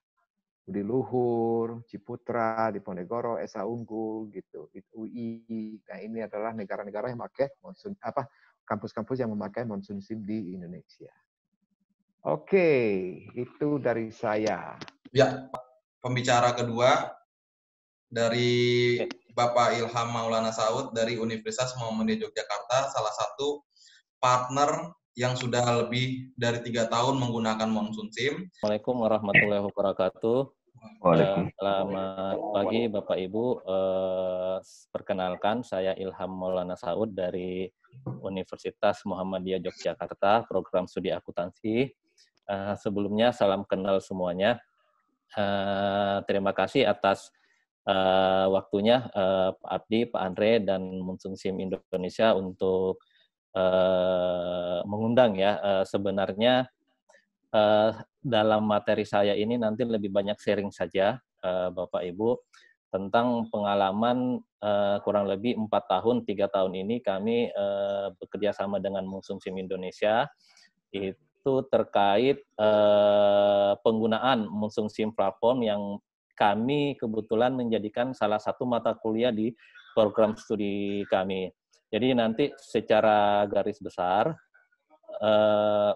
Budi Luhur, Ciputra, Diponegoro, Esa Unggul, gitu, UI. Nah ini adalah negara-negara yang pakai monsun apa kampus-kampus yang memakai monsun sim di Indonesia. Oke, okay, itu dari saya. Ya, pembicara kedua dari Bapak Ilham Maulana Saud dari Universitas Muhammadiyah Yogyakarta, salah satu partner yang sudah lebih dari tiga tahun menggunakan Monsoon SIM. Assalamualaikum warahmatullahi wabarakatuh. Waalaikumsalam. Eh, selamat pagi Bapak Ibu. Eh, perkenalkan saya Ilham Maulana Saud dari Universitas Muhammadiyah Yogyakarta, program studi akuntansi. Eh, sebelumnya salam kenal semuanya. Terima kasih atas waktunya Pak Abdi, Pak Andre, dan Monsoon SIM Indonesia untuk Eh, mengundang ya. Uh, sebenarnya uh, dalam materi saya ini nanti lebih banyak sharing saja, uh, Bapak Ibu, tentang pengalaman uh, kurang lebih empat tahun, tiga tahun ini kami uh, bekerja sama dengan sim Indonesia itu terkait uh, penggunaan sim platform yang kami kebetulan menjadikan salah satu mata kuliah di program studi kami. Jadi nanti secara garis besar eh,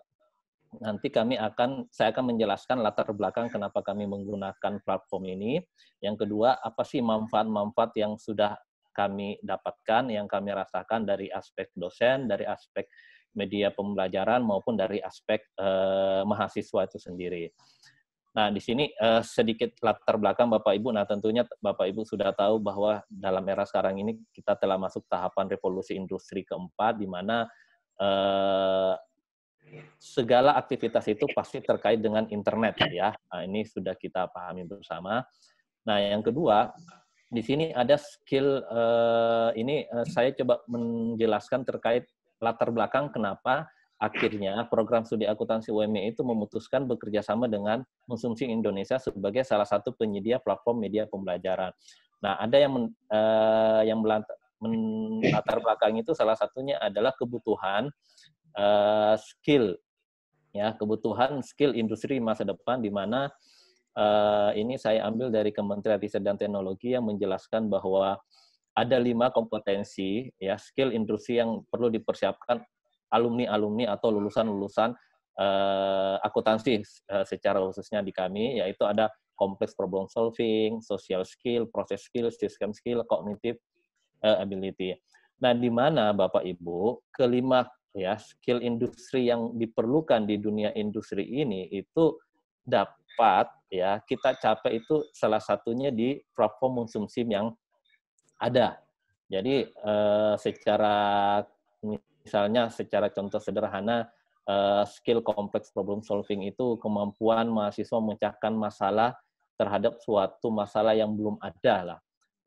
nanti kami akan saya akan menjelaskan latar belakang kenapa kami menggunakan platform ini. Yang kedua, apa sih manfaat-manfaat yang sudah kami dapatkan, yang kami rasakan dari aspek dosen, dari aspek media pembelajaran maupun dari aspek eh, mahasiswa itu sendiri. Nah, di sini eh, sedikit latar belakang Bapak Ibu. Nah, tentunya Bapak Ibu sudah tahu bahwa dalam era sekarang ini kita telah masuk tahapan revolusi industri keempat, di mana eh, segala aktivitas itu pasti terkait dengan internet, ya. Nah, ini sudah kita pahami bersama. Nah, yang kedua, di sini ada skill eh, ini eh, saya coba menjelaskan terkait latar belakang kenapa Akhirnya, program studi akuntansi UMI itu memutuskan bekerja sama dengan Konsumsi Indonesia sebagai salah satu penyedia platform media pembelajaran. Nah, ada yang men, eh, yang melatar belakang itu salah satunya adalah kebutuhan eh, skill, ya kebutuhan skill industri masa depan di mana eh, ini saya ambil dari Kementerian Riset dan Teknologi yang menjelaskan bahwa ada lima kompetensi ya skill industri yang perlu dipersiapkan alumni-alumni atau lulusan-lulusan uh, akuntansi uh, secara khususnya di kami, yaitu ada kompleks problem solving, social skill, process skill, system skill, cognitive uh, ability. Nah, di mana Bapak Ibu kelima ya skill industri yang diperlukan di dunia industri ini itu dapat ya kita capai itu salah satunya di platform konsumsi yang ada. Jadi eh, secara Misalnya secara contoh sederhana, eh, skill kompleks problem solving itu kemampuan mahasiswa memecahkan masalah terhadap suatu masalah yang belum ada lah.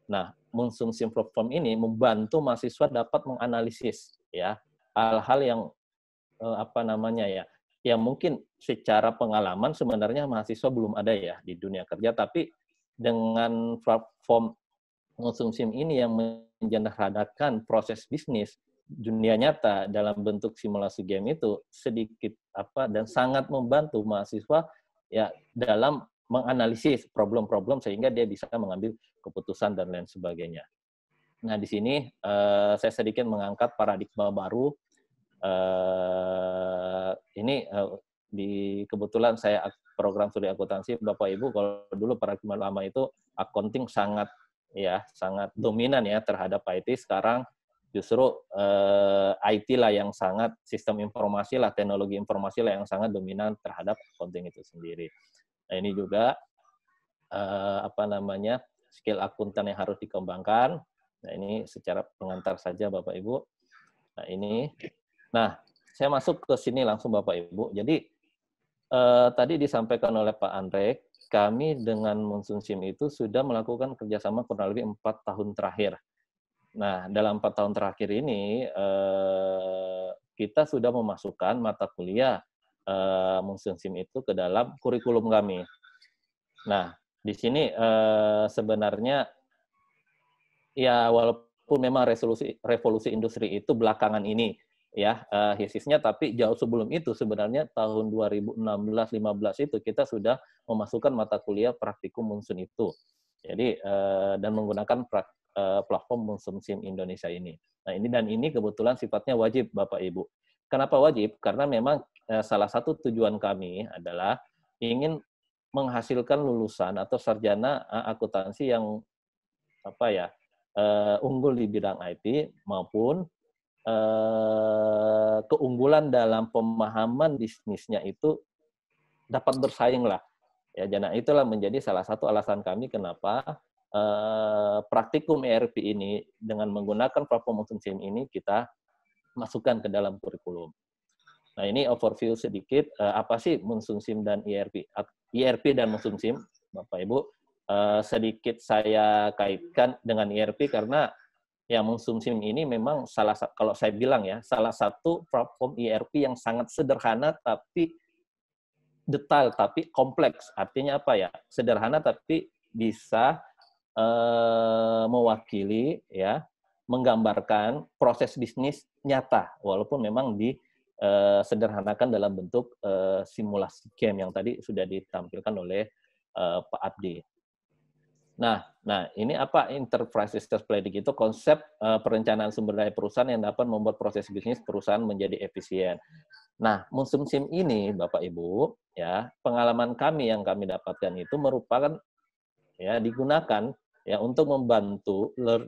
Nah, Munsumsim platform ini membantu mahasiswa dapat menganalisis ya hal-hal yang eh, apa namanya ya yang mungkin secara pengalaman sebenarnya mahasiswa belum ada ya di dunia kerja tapi dengan platform Munsumsim ini yang menjadikan proses bisnis dunia nyata dalam bentuk simulasi game itu sedikit apa dan sangat membantu mahasiswa ya dalam menganalisis problem-problem sehingga dia bisa mengambil keputusan dan lain sebagainya. Nah di sini uh, saya sedikit mengangkat paradigma baru. Uh, ini uh, di kebetulan saya program studi akuntansi Bapak Ibu kalau dulu paradigma lama itu accounting sangat ya sangat dominan ya terhadap IT sekarang justru uh, eh, IT lah yang sangat sistem informasi lah teknologi informasi lah yang sangat dominan terhadap accounting itu sendiri. Nah ini juga uh, apa namanya skill akuntan yang harus dikembangkan. Nah ini secara pengantar saja Bapak Ibu. Nah ini, nah saya masuk ke sini langsung Bapak Ibu. Jadi uh, tadi disampaikan oleh Pak Andre, kami dengan Monsun Sim itu sudah melakukan kerjasama kurang lebih empat tahun terakhir Nah, dalam empat tahun terakhir ini eh, kita sudah memasukkan mata kuliah eh, Sim itu ke dalam kurikulum kami. Nah, di sini eh, sebenarnya ya walaupun memang resolusi revolusi industri itu belakangan ini ya eh, hisisnya tapi jauh sebelum itu sebenarnya tahun 2016-15 itu kita sudah memasukkan mata kuliah praktikum musim itu. Jadi eh, dan menggunakan praktikum uh, platform konsumsi Indonesia ini. Nah, ini dan ini kebetulan sifatnya wajib Bapak Ibu. Kenapa wajib? Karena memang uh, salah satu tujuan kami adalah ingin menghasilkan lulusan atau sarjana eh, akuntansi yang apa ya uh, unggul di bidang IT maupun uh, keunggulan dalam pemahaman bisnisnya itu dapat bersaing lah ya jana itulah menjadi salah satu alasan kami kenapa Eh, praktikum ERP ini dengan menggunakan platform Motion SIM ini kita masukkan ke dalam kurikulum. Nah ini overview sedikit eh, apa sih Motion SIM dan ERP, ERP dan Motion SIM, Bapak Ibu. Eh, sedikit saya kaitkan dengan ERP karena yang Sim ini memang salah kalau saya bilang ya salah satu platform ERP yang sangat sederhana tapi detail tapi kompleks artinya apa ya sederhana tapi bisa eh, mewakili ya menggambarkan proses bisnis nyata walaupun memang di eh, sederhanakan dalam bentuk eh, simulasi game yang tadi sudah ditampilkan oleh eh, Pak Abdi. Nah, nah ini apa enterprise resource planning itu konsep eh, perencanaan sumber daya perusahaan yang dapat membuat proses bisnis perusahaan menjadi efisien. Nah, musim sim ini Bapak Ibu, ya, pengalaman kami yang kami dapatkan itu merupakan ya digunakan ya untuk membantu ler,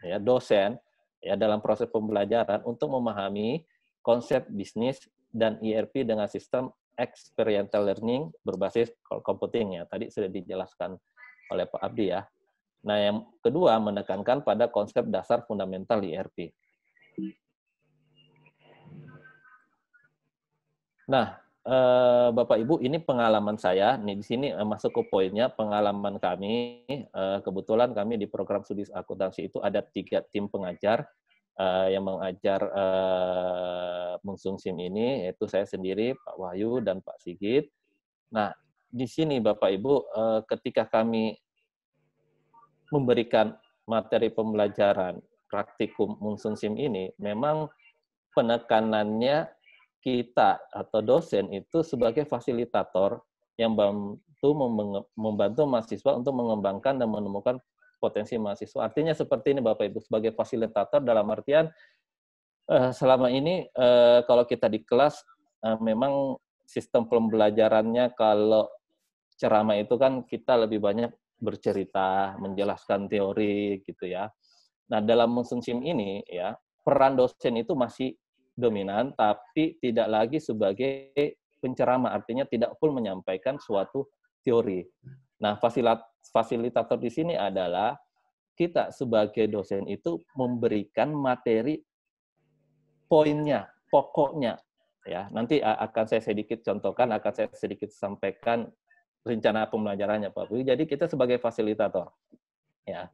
ya dosen ya dalam proses pembelajaran untuk memahami konsep bisnis dan ERP dengan sistem experiential learning berbasis computing ya. Tadi sudah dijelaskan oleh Pak Abdi ya. Nah, yang kedua menekankan pada konsep dasar fundamental ERP Nah, uh, Bapak Ibu, ini pengalaman saya. Nih di sini uh, masuk ke poinnya pengalaman kami. Uh, kebetulan kami di program studi akuntansi itu ada tiga tim pengajar uh, yang mengajar uh, sim ini, yaitu saya sendiri, Pak Wahyu dan Pak Sigit. Nah, di sini Bapak Ibu, uh, ketika kami memberikan materi pembelajaran praktikum sim ini, memang penekanannya kita atau dosen itu sebagai fasilitator yang membantu membantu mahasiswa untuk mengembangkan dan menemukan potensi mahasiswa. Artinya seperti ini Bapak Ibu sebagai fasilitator dalam artian eh, selama ini eh, kalau kita di kelas eh, memang sistem pembelajarannya kalau ceramah itu kan kita lebih banyak bercerita, menjelaskan teori gitu ya. Nah, dalam musim ini ya, peran dosen itu masih dominan, tapi tidak lagi sebagai pencerama, artinya tidak full menyampaikan suatu teori. Nah, fasilitator di sini adalah kita sebagai dosen itu memberikan materi poinnya, pokoknya. Ya, nanti akan saya sedikit contohkan, akan saya sedikit sampaikan rencana pembelajarannya Pak Budi. Jadi kita sebagai fasilitator. Ya.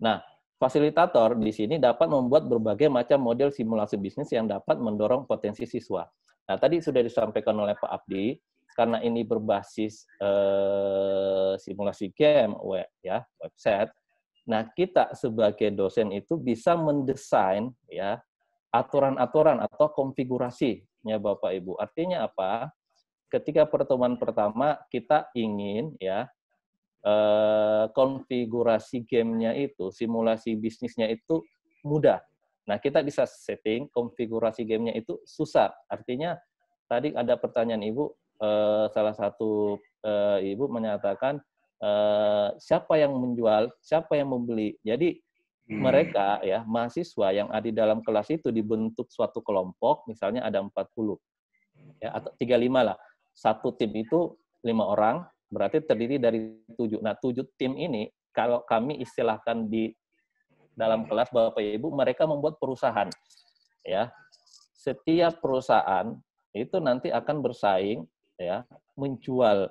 Nah, Fasilitator di sini dapat membuat berbagai macam model simulasi bisnis yang dapat mendorong potensi siswa. Nah, tadi sudah disampaikan oleh Pak Abdi, karena ini berbasis eh, simulasi game, web, ya, website. Nah, kita sebagai dosen itu bisa mendesain ya aturan-aturan atau konfigurasinya Bapak Ibu. Artinya apa? Ketika pertemuan pertama kita ingin ya Eh, konfigurasi gamenya itu, simulasi bisnisnya itu mudah. Nah, kita bisa setting konfigurasi gamenya itu susah. Artinya, tadi ada pertanyaan Ibu, eh, salah satu eh, Ibu menyatakan, siapa yang menjual, siapa yang membeli. Jadi, hmm. mereka ya mahasiswa yang ada di dalam kelas itu dibentuk suatu kelompok misalnya ada 40 ya atau 35 lah satu tim itu lima orang Berarti terdiri dari tujuh. Nah, tujuh tim ini, kalau kami istilahkan di dalam kelas Bapak Ibu, mereka membuat perusahaan. Ya, setiap perusahaan itu nanti akan bersaing, ya, menjual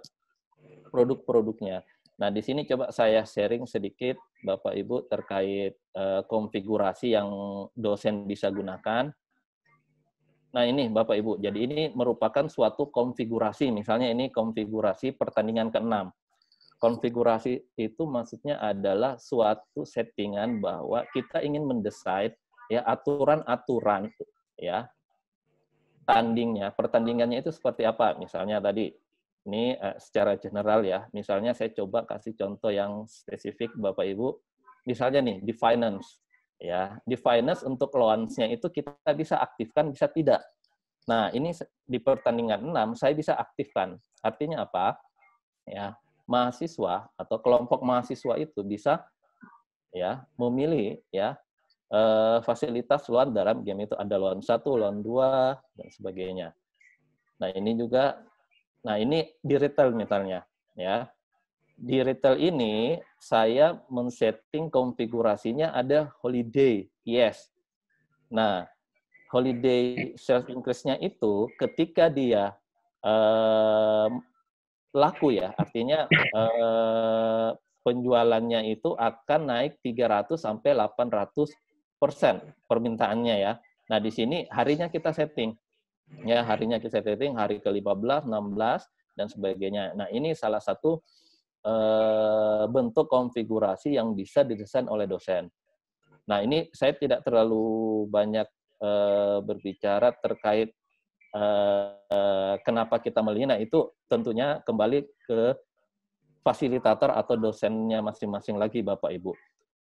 produk-produknya. Nah, di sini coba saya sharing sedikit, Bapak Ibu, terkait uh, konfigurasi yang dosen bisa gunakan Nah ini Bapak Ibu, jadi ini merupakan suatu konfigurasi, misalnya ini konfigurasi pertandingan ke-6. Konfigurasi itu maksudnya adalah suatu settingan bahwa kita ingin mendesain ya aturan-aturan ya tandingnya, pertandingannya itu seperti apa? Misalnya tadi ini eh, secara general ya, misalnya saya coba kasih contoh yang spesifik Bapak Ibu. Misalnya nih di finance, ya di finance untuk launch-nya itu kita bisa aktifkan bisa tidak nah ini di pertandingan 6 saya bisa aktifkan artinya apa ya mahasiswa atau kelompok mahasiswa itu bisa ya memilih ya eh, fasilitas luar dalam game itu ada lawan satu lawan dua dan sebagainya nah ini juga nah ini di retail misalnya ya di retail ini saya men-setting konfigurasinya ada holiday yes. Nah, holiday sales increase-nya itu ketika dia eh, laku ya, artinya eh, penjualannya itu akan naik 300 sampai 800 persen permintaannya ya. Nah, di sini harinya kita setting. Ya, harinya kita setting hari ke-15, 16, dan sebagainya. Nah, ini salah satu Eh, bentuk konfigurasi yang bisa didesain oleh dosen. Nah, ini saya tidak terlalu banyak eh, berbicara terkait eh, kenapa kita Nah, itu tentunya kembali ke fasilitator atau dosennya masing-masing lagi Bapak Ibu.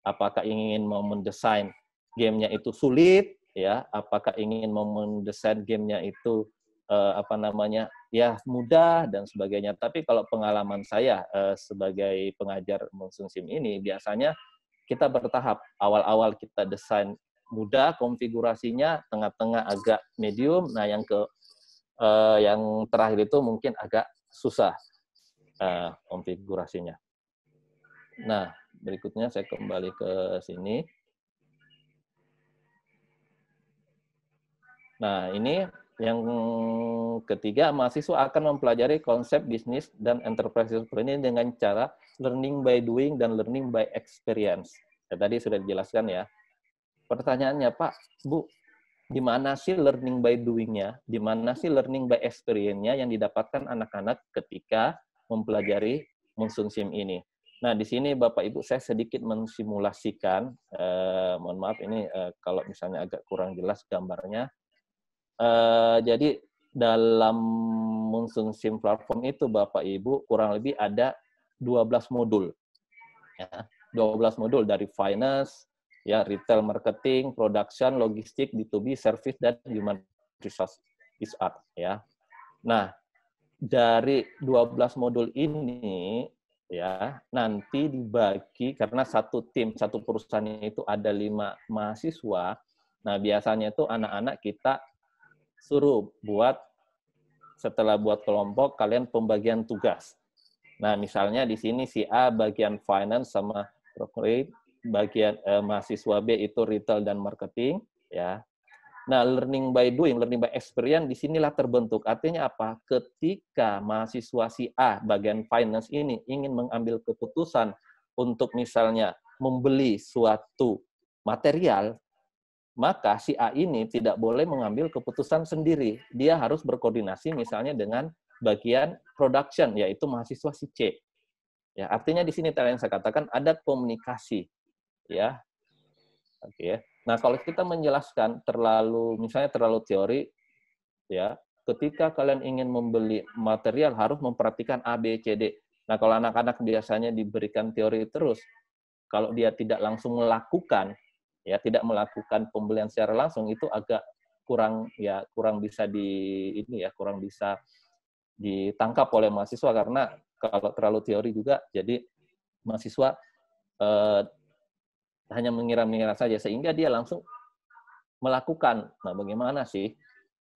Apakah ingin mau mendesain gamenya itu sulit ya, apakah ingin mau mendesain gamenya itu uh, apa namanya ya mudah dan sebagainya. Tapi kalau pengalaman saya uh, sebagai pengajar SIM ini biasanya kita bertahap. Awal-awal kita desain mudah konfigurasinya, tengah-tengah agak medium, nah yang ke uh, yang terakhir itu mungkin agak susah uh, konfigurasinya. Nah, berikutnya saya kembali ke sini. Nah, ini yang ketiga, mahasiswa akan mempelajari konsep bisnis dan entrepreneurship ini dengan cara learning by doing dan learning by experience. Ya, tadi sudah dijelaskan ya. Pertanyaannya, Pak, Bu, di mana sih learning by doing-nya? Di mana sih learning by experience-nya yang didapatkan anak-anak ketika mempelajari SIM ini? Nah, di sini Bapak Ibu saya sedikit mensimulasikan, eh, mohon maaf ini eh, kalau misalnya agak kurang jelas gambarnya, Eh, jadi dalam Monsoon Sim platform itu Bapak Ibu kurang lebih ada 12 modul. Ya, 12 modul dari finance, ya retail marketing, production, logistik, B2B, service dan human resource is art ya. Nah, dari 12 modul ini ya nanti dibagi karena satu tim satu perusahaan itu ada lima mahasiswa nah biasanya itu anak-anak kita suruh buat setelah buat kelompok kalian pembagian tugas. Nah, misalnya di sini si A bagian finance sama corporate, bagian eh, mahasiswa B itu retail dan marketing, ya. Nah, learning by doing, learning by experience di sinilah terbentuk. Artinya apa? Ketika mahasiswa si A bagian finance ini ingin mengambil keputusan untuk misalnya membeli suatu material, maka si A ini tidak boleh mengambil keputusan sendiri. Dia harus berkoordinasi misalnya dengan bagian production, yaitu mahasiswa si C. Ya, artinya di sini tadi yang saya katakan ada komunikasi. Ya. Oke. Ya. Nah, kalau kita menjelaskan terlalu misalnya terlalu teori ya, ketika kalian ingin membeli material harus memperhatikan A B C D. Nah, kalau anak-anak biasanya diberikan teori terus, kalau dia tidak langsung melakukan, ya tidak melakukan pembelian secara langsung itu agak kurang ya kurang bisa di ini ya kurang bisa ditangkap oleh mahasiswa karena kalau terlalu teori juga jadi mahasiswa eh, hanya mengira-mengira saja sehingga dia langsung melakukan. Nah, bagaimana sih?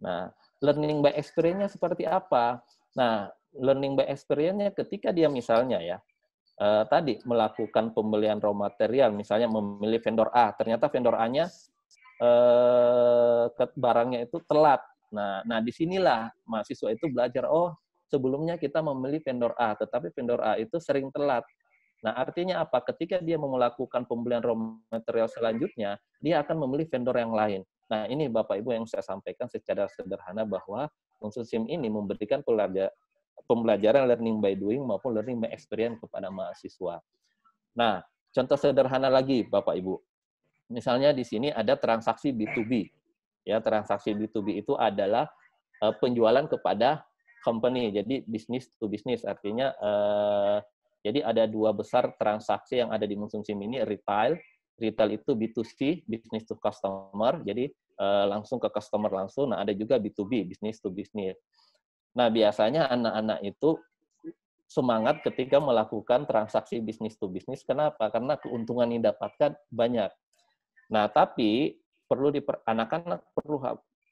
Nah, learning by experience-nya seperti apa? Nah, learning by experience-nya ketika dia misalnya ya uh, tadi melakukan pembelian raw material, misalnya memilih vendor A, ternyata vendor A-nya uh, barangnya itu telat. Nah, nah disinilah mahasiswa itu belajar, oh sebelumnya kita memilih vendor A, tetapi vendor A itu sering telat. Nah, artinya apa? Ketika dia melakukan pembelian raw material selanjutnya, dia akan memilih vendor yang lain. Nah, ini Bapak Ibu yang saya sampaikan secara sederhana bahwa konsorsium ini memberikan pembelajaran learning by doing maupun learning by experience kepada mahasiswa. Nah, contoh sederhana lagi Bapak Ibu. Misalnya di sini ada transaksi B2B. Ya, transaksi B2B itu adalah uh, penjualan kepada company. Jadi bisnis to bisnis artinya uh, jadi ada dua besar transaksi yang ada di Musim ini retail. Retail itu B2C, business to customer. Jadi uh, langsung ke customer langsung. Nah, ada juga B2B, business to business. Nah, biasanya anak-anak itu semangat ketika melakukan transaksi bisnis to bisnis. Kenapa? Karena keuntungan yang didapatkan banyak. Nah, tapi perlu diper anak-anak perlu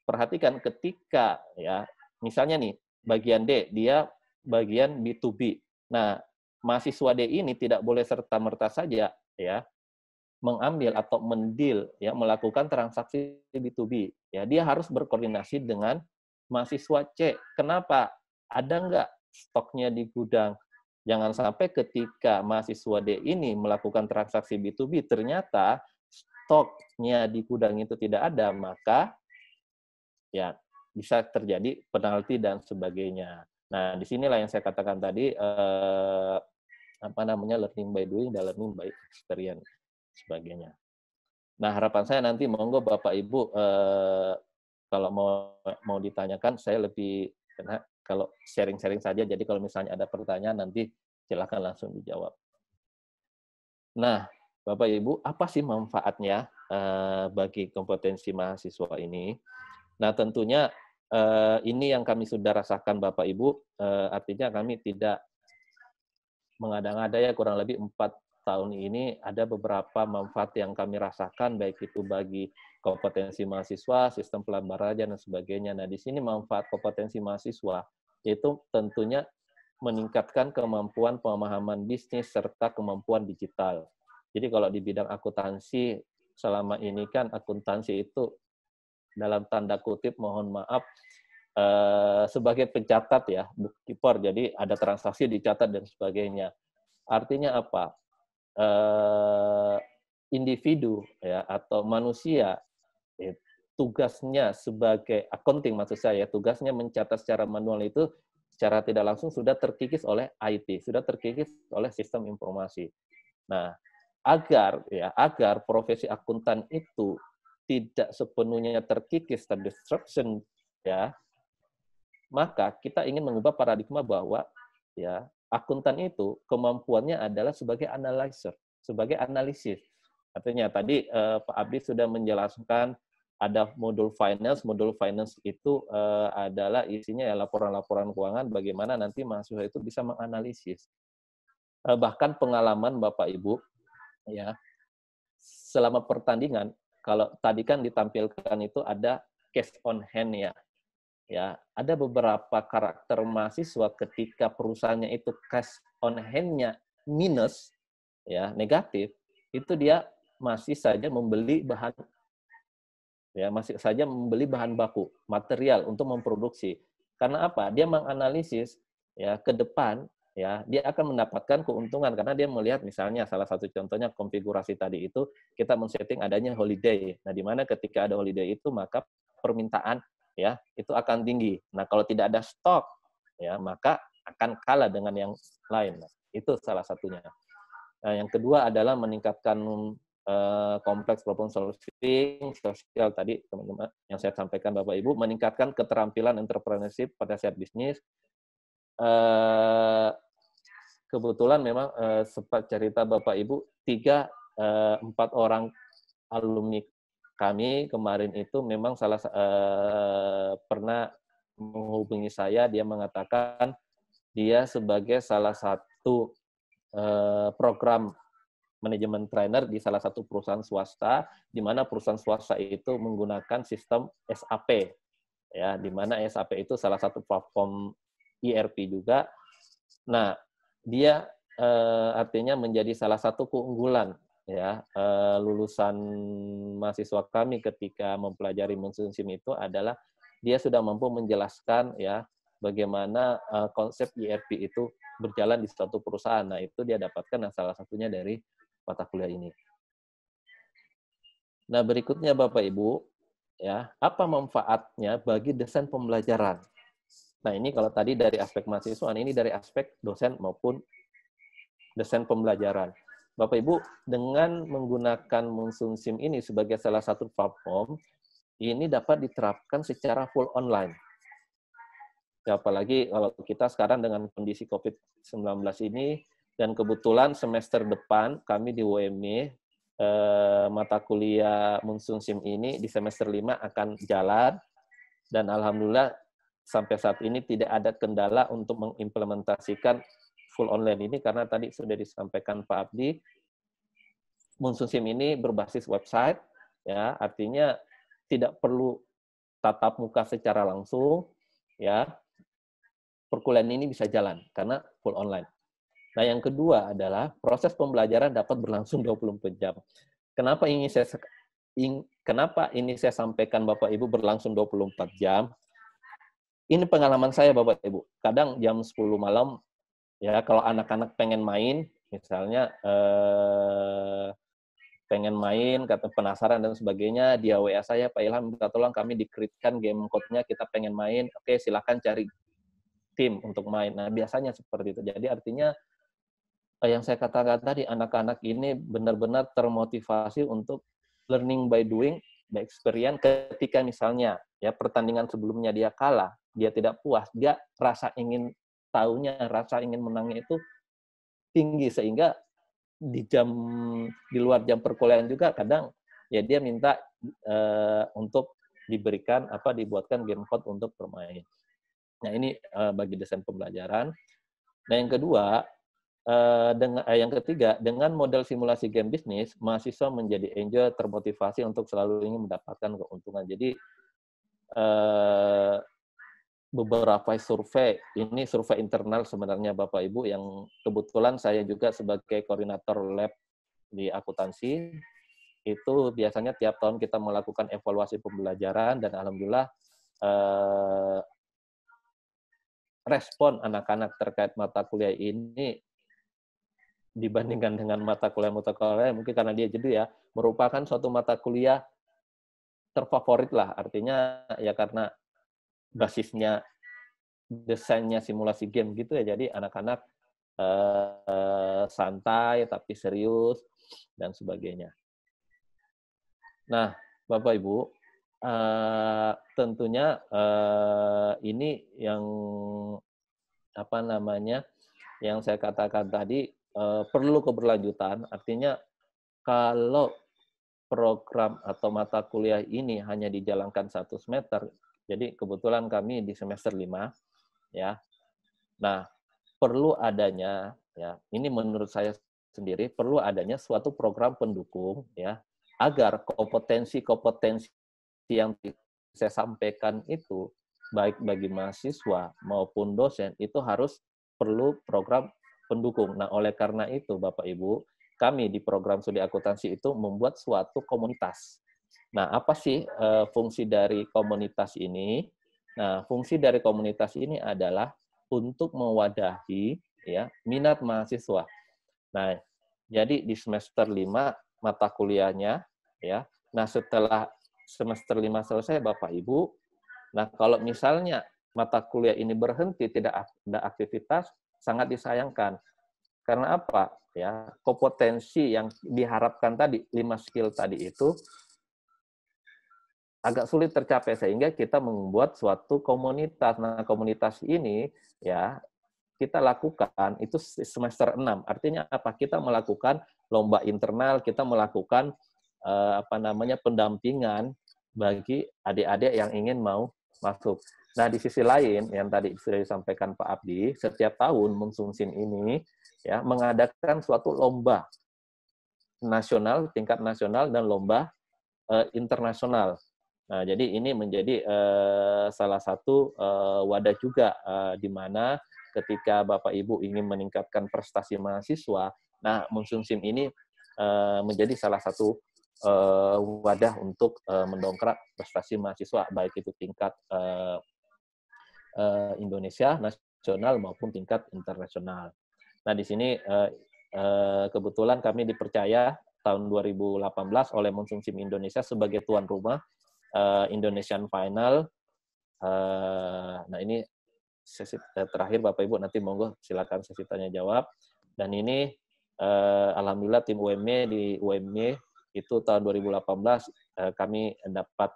perhatikan ketika ya, misalnya nih bagian D dia bagian B2B. Nah, mahasiswa D ini tidak boleh serta-merta saja ya mengambil atau mendil ya melakukan transaksi B2B. Ya, dia harus berkoordinasi dengan mahasiswa C. Kenapa? Ada nggak stoknya di gudang? Jangan sampai ketika mahasiswa D ini melakukan transaksi B2B, ternyata stoknya di gudang itu tidak ada, maka ya bisa terjadi penalti dan sebagainya. Nah, disinilah yang saya katakan tadi, eh, apa namanya, learning by doing dan learning by experience, sebagainya. Nah, harapan saya nanti monggo Bapak Ibu eh, kalau mau mau ditanyakan saya lebih karena kalau sharing-sharing saja. Jadi kalau misalnya ada pertanyaan nanti silahkan langsung dijawab. Nah, Bapak Ibu, apa sih manfaatnya uh, bagi kompetensi mahasiswa ini? Nah, tentunya uh, ini yang kami sudah rasakan Bapak Ibu, uh, artinya kami tidak mengada-ngada ya kurang lebih empat tahun ini ada beberapa manfaat yang kami rasakan baik itu bagi kompetensi mahasiswa, sistem pelajaran dan sebagainya. Nah, di sini manfaat kompetensi mahasiswa yaitu tentunya meningkatkan kemampuan pemahaman bisnis serta kemampuan digital. Jadi kalau di bidang akuntansi selama ini kan akuntansi itu dalam tanda kutip mohon maaf eh, sebagai pencatat ya bookkeeper. Jadi ada transaksi dicatat dan sebagainya. Artinya apa? Eh, individu ya atau manusia Eh, tugasnya sebagai accounting maksud saya tugasnya mencatat secara manual itu secara tidak langsung sudah terkikis oleh IT, sudah terkikis oleh sistem informasi. Nah, agar ya agar profesi akuntan itu tidak sepenuhnya terkikis terdestruction ya, maka kita ingin mengubah paradigma bahwa ya akuntan itu kemampuannya adalah sebagai analyzer, sebagai analisis. Artinya tadi eh, Pak Abdi sudah menjelaskan ada modul finance. Modul finance itu uh, adalah isinya ya laporan-laporan keuangan bagaimana nanti mahasiswa itu bisa menganalisis. Uh, bahkan pengalaman Bapak Ibu ya selama pertandingan kalau tadi kan ditampilkan itu ada cash on hand ya. Ya, ada beberapa karakter mahasiswa ketika perusahaannya itu cash on hand-nya minus ya, negatif, itu dia masih saja membeli bahan ya masih saja membeli bahan baku material untuk memproduksi karena apa dia menganalisis ya ke depan ya dia akan mendapatkan keuntungan karena dia melihat misalnya salah satu contohnya konfigurasi tadi itu kita men-setting adanya holiday nah di mana ketika ada holiday itu maka permintaan ya itu akan tinggi nah kalau tidak ada stok ya maka akan kalah dengan yang lain nah, itu salah satunya nah, yang kedua adalah meningkatkan Eh, kompleks problem solving sosial tadi teman-teman yang saya sampaikan Bapak Ibu meningkatkan keterampilan entrepreneurship pada saat bisnis eh, kebetulan memang eh, sempat cerita Bapak Ibu tiga empat orang alumni kami kemarin itu memang salah pernah menghubungi saya dia mengatakan dia sebagai salah satu program manajemen trainer di salah satu perusahaan swasta, di mana perusahaan swasta itu menggunakan sistem SAP, ya, di mana SAP itu salah satu platform ERP juga. Nah, dia eh, artinya menjadi salah satu keunggulan ya eh, lulusan mahasiswa kami ketika mempelajari sim itu adalah dia sudah mampu menjelaskan ya bagaimana uh, konsep ERP itu berjalan di suatu perusahaan. Nah, itu dia dapatkan nah, salah satunya dari mata kuliah ini. Nah, berikutnya Bapak Ibu, ya, apa manfaatnya bagi desain pembelajaran? Nah, ini kalau tadi dari aspek mahasiswa, ini dari aspek dosen maupun desain pembelajaran. Bapak Ibu, dengan menggunakan Monsoon SIM ini sebagai salah satu platform, ini dapat diterapkan secara full online. Ya, apalagi kalau kita sekarang dengan kondisi COVID-19 ini, dan kebetulan semester depan kami di WMI eh, mata kuliah Sim ini di semester lima akan jalan dan alhamdulillah sampai saat ini tidak ada kendala untuk mengimplementasikan full online ini karena tadi sudah disampaikan Pak Abdi Sim ini berbasis website ya artinya tidak perlu tatap muka secara langsung ya perkuliahan ini bisa jalan karena full online Nah, yang kedua adalah proses pembelajaran dapat berlangsung 24 jam. Kenapa ini saya kenapa ini saya sampaikan Bapak Ibu berlangsung 24 jam? Ini pengalaman saya Bapak Ibu. Kadang jam 10 malam ya kalau anak-anak pengen main misalnya eh, pengen main, kata penasaran dan sebagainya, dia WA saya, Pak Ilham minta tolong kami dikritkan game code-nya, kita pengen main, oke silahkan cari tim untuk main. Nah biasanya seperti itu. Jadi artinya yang saya katakan tadi anak-anak ini benar-benar termotivasi untuk learning by doing by experience ketika misalnya ya pertandingan sebelumnya dia kalah dia tidak puas dia rasa ingin tahunya rasa ingin menangnya itu tinggi sehingga di jam di luar jam perkuliahan juga kadang ya dia minta uh, untuk diberikan apa dibuatkan game code untuk bermain. Nah ini uh, bagi desain pembelajaran. Nah yang kedua Eh, dengan, eh, yang ketiga, dengan model simulasi game bisnis, mahasiswa menjadi angel termotivasi untuk selalu ingin mendapatkan keuntungan. Jadi eh, beberapa survei, ini survei internal sebenarnya Bapak Ibu yang kebetulan saya juga sebagai koordinator lab di akuntansi itu biasanya tiap tahun kita melakukan evaluasi pembelajaran dan alhamdulillah eh, respon anak-anak terkait mata kuliah ini dibandingkan dengan mata kuliah mata kuliah mungkin karena dia jadi ya merupakan suatu mata kuliah terfavorit lah artinya ya karena basisnya desainnya simulasi game gitu ya jadi anak-anak uh, uh, santai tapi serius dan sebagainya nah bapak ibu uh, tentunya uh, ini yang apa namanya yang saya katakan tadi uh, perlu keberlanjutan. Artinya kalau program atau mata kuliah ini hanya dijalankan satu semester, jadi kebetulan kami di semester lima ya. Nah, perlu adanya ya, ini menurut saya sendiri perlu adanya suatu program pendukung ya agar kompetensi-kompetensi yang saya sampaikan itu baik bagi mahasiswa maupun dosen itu harus perlu program pendukung. Nah, oleh karena itu, Bapak Ibu, kami di program studi akuntansi itu membuat suatu komunitas. Nah, apa sih uh, fungsi dari komunitas ini? Nah, fungsi dari komunitas ini adalah untuk mewadahi ya minat mahasiswa. Nah, jadi di semester lima mata kuliahnya ya. Nah, setelah semester lima selesai Bapak Ibu, nah kalau misalnya mata kuliah ini berhenti tidak ada aktivitas, sangat disayangkan. Karena apa? Ya, kompetensi yang diharapkan tadi, lima skill tadi itu agak sulit tercapai sehingga kita membuat suatu komunitas. Nah, komunitas ini ya kita lakukan itu semester 6. Artinya apa? Kita melakukan lomba internal, kita melakukan eh, apa namanya pendampingan bagi adik-adik yang ingin mau masuk. Nah, di sisi lain yang tadi sudah disampaikan Pak Abdi, setiap tahun Munsunsin ini ya mengadakan suatu lomba nasional tingkat nasional dan lomba eh, internasional. Nah, jadi ini menjadi eh, salah satu eh, wadah juga eh, di mana ketika Bapak Ibu ingin meningkatkan prestasi mahasiswa, nah Munsunsin ini eh, menjadi salah satu eh, wadah untuk mendongkrak prestasi mahasiswa baik itu tingkat uh, Indonesia nasional maupun tingkat internasional. Nah, di sini uh, uh, kebetulan kami dipercaya tahun 2018 oleh Monsoon Sim Indonesia sebagai tuan rumah uh, Indonesian Final. Uh, nah, ini sesi terakhir Bapak Ibu nanti monggo silakan sesi tanya jawab. Dan ini uh, alhamdulillah tim UMY e di UMY e itu tahun 2018 uh, kami dapat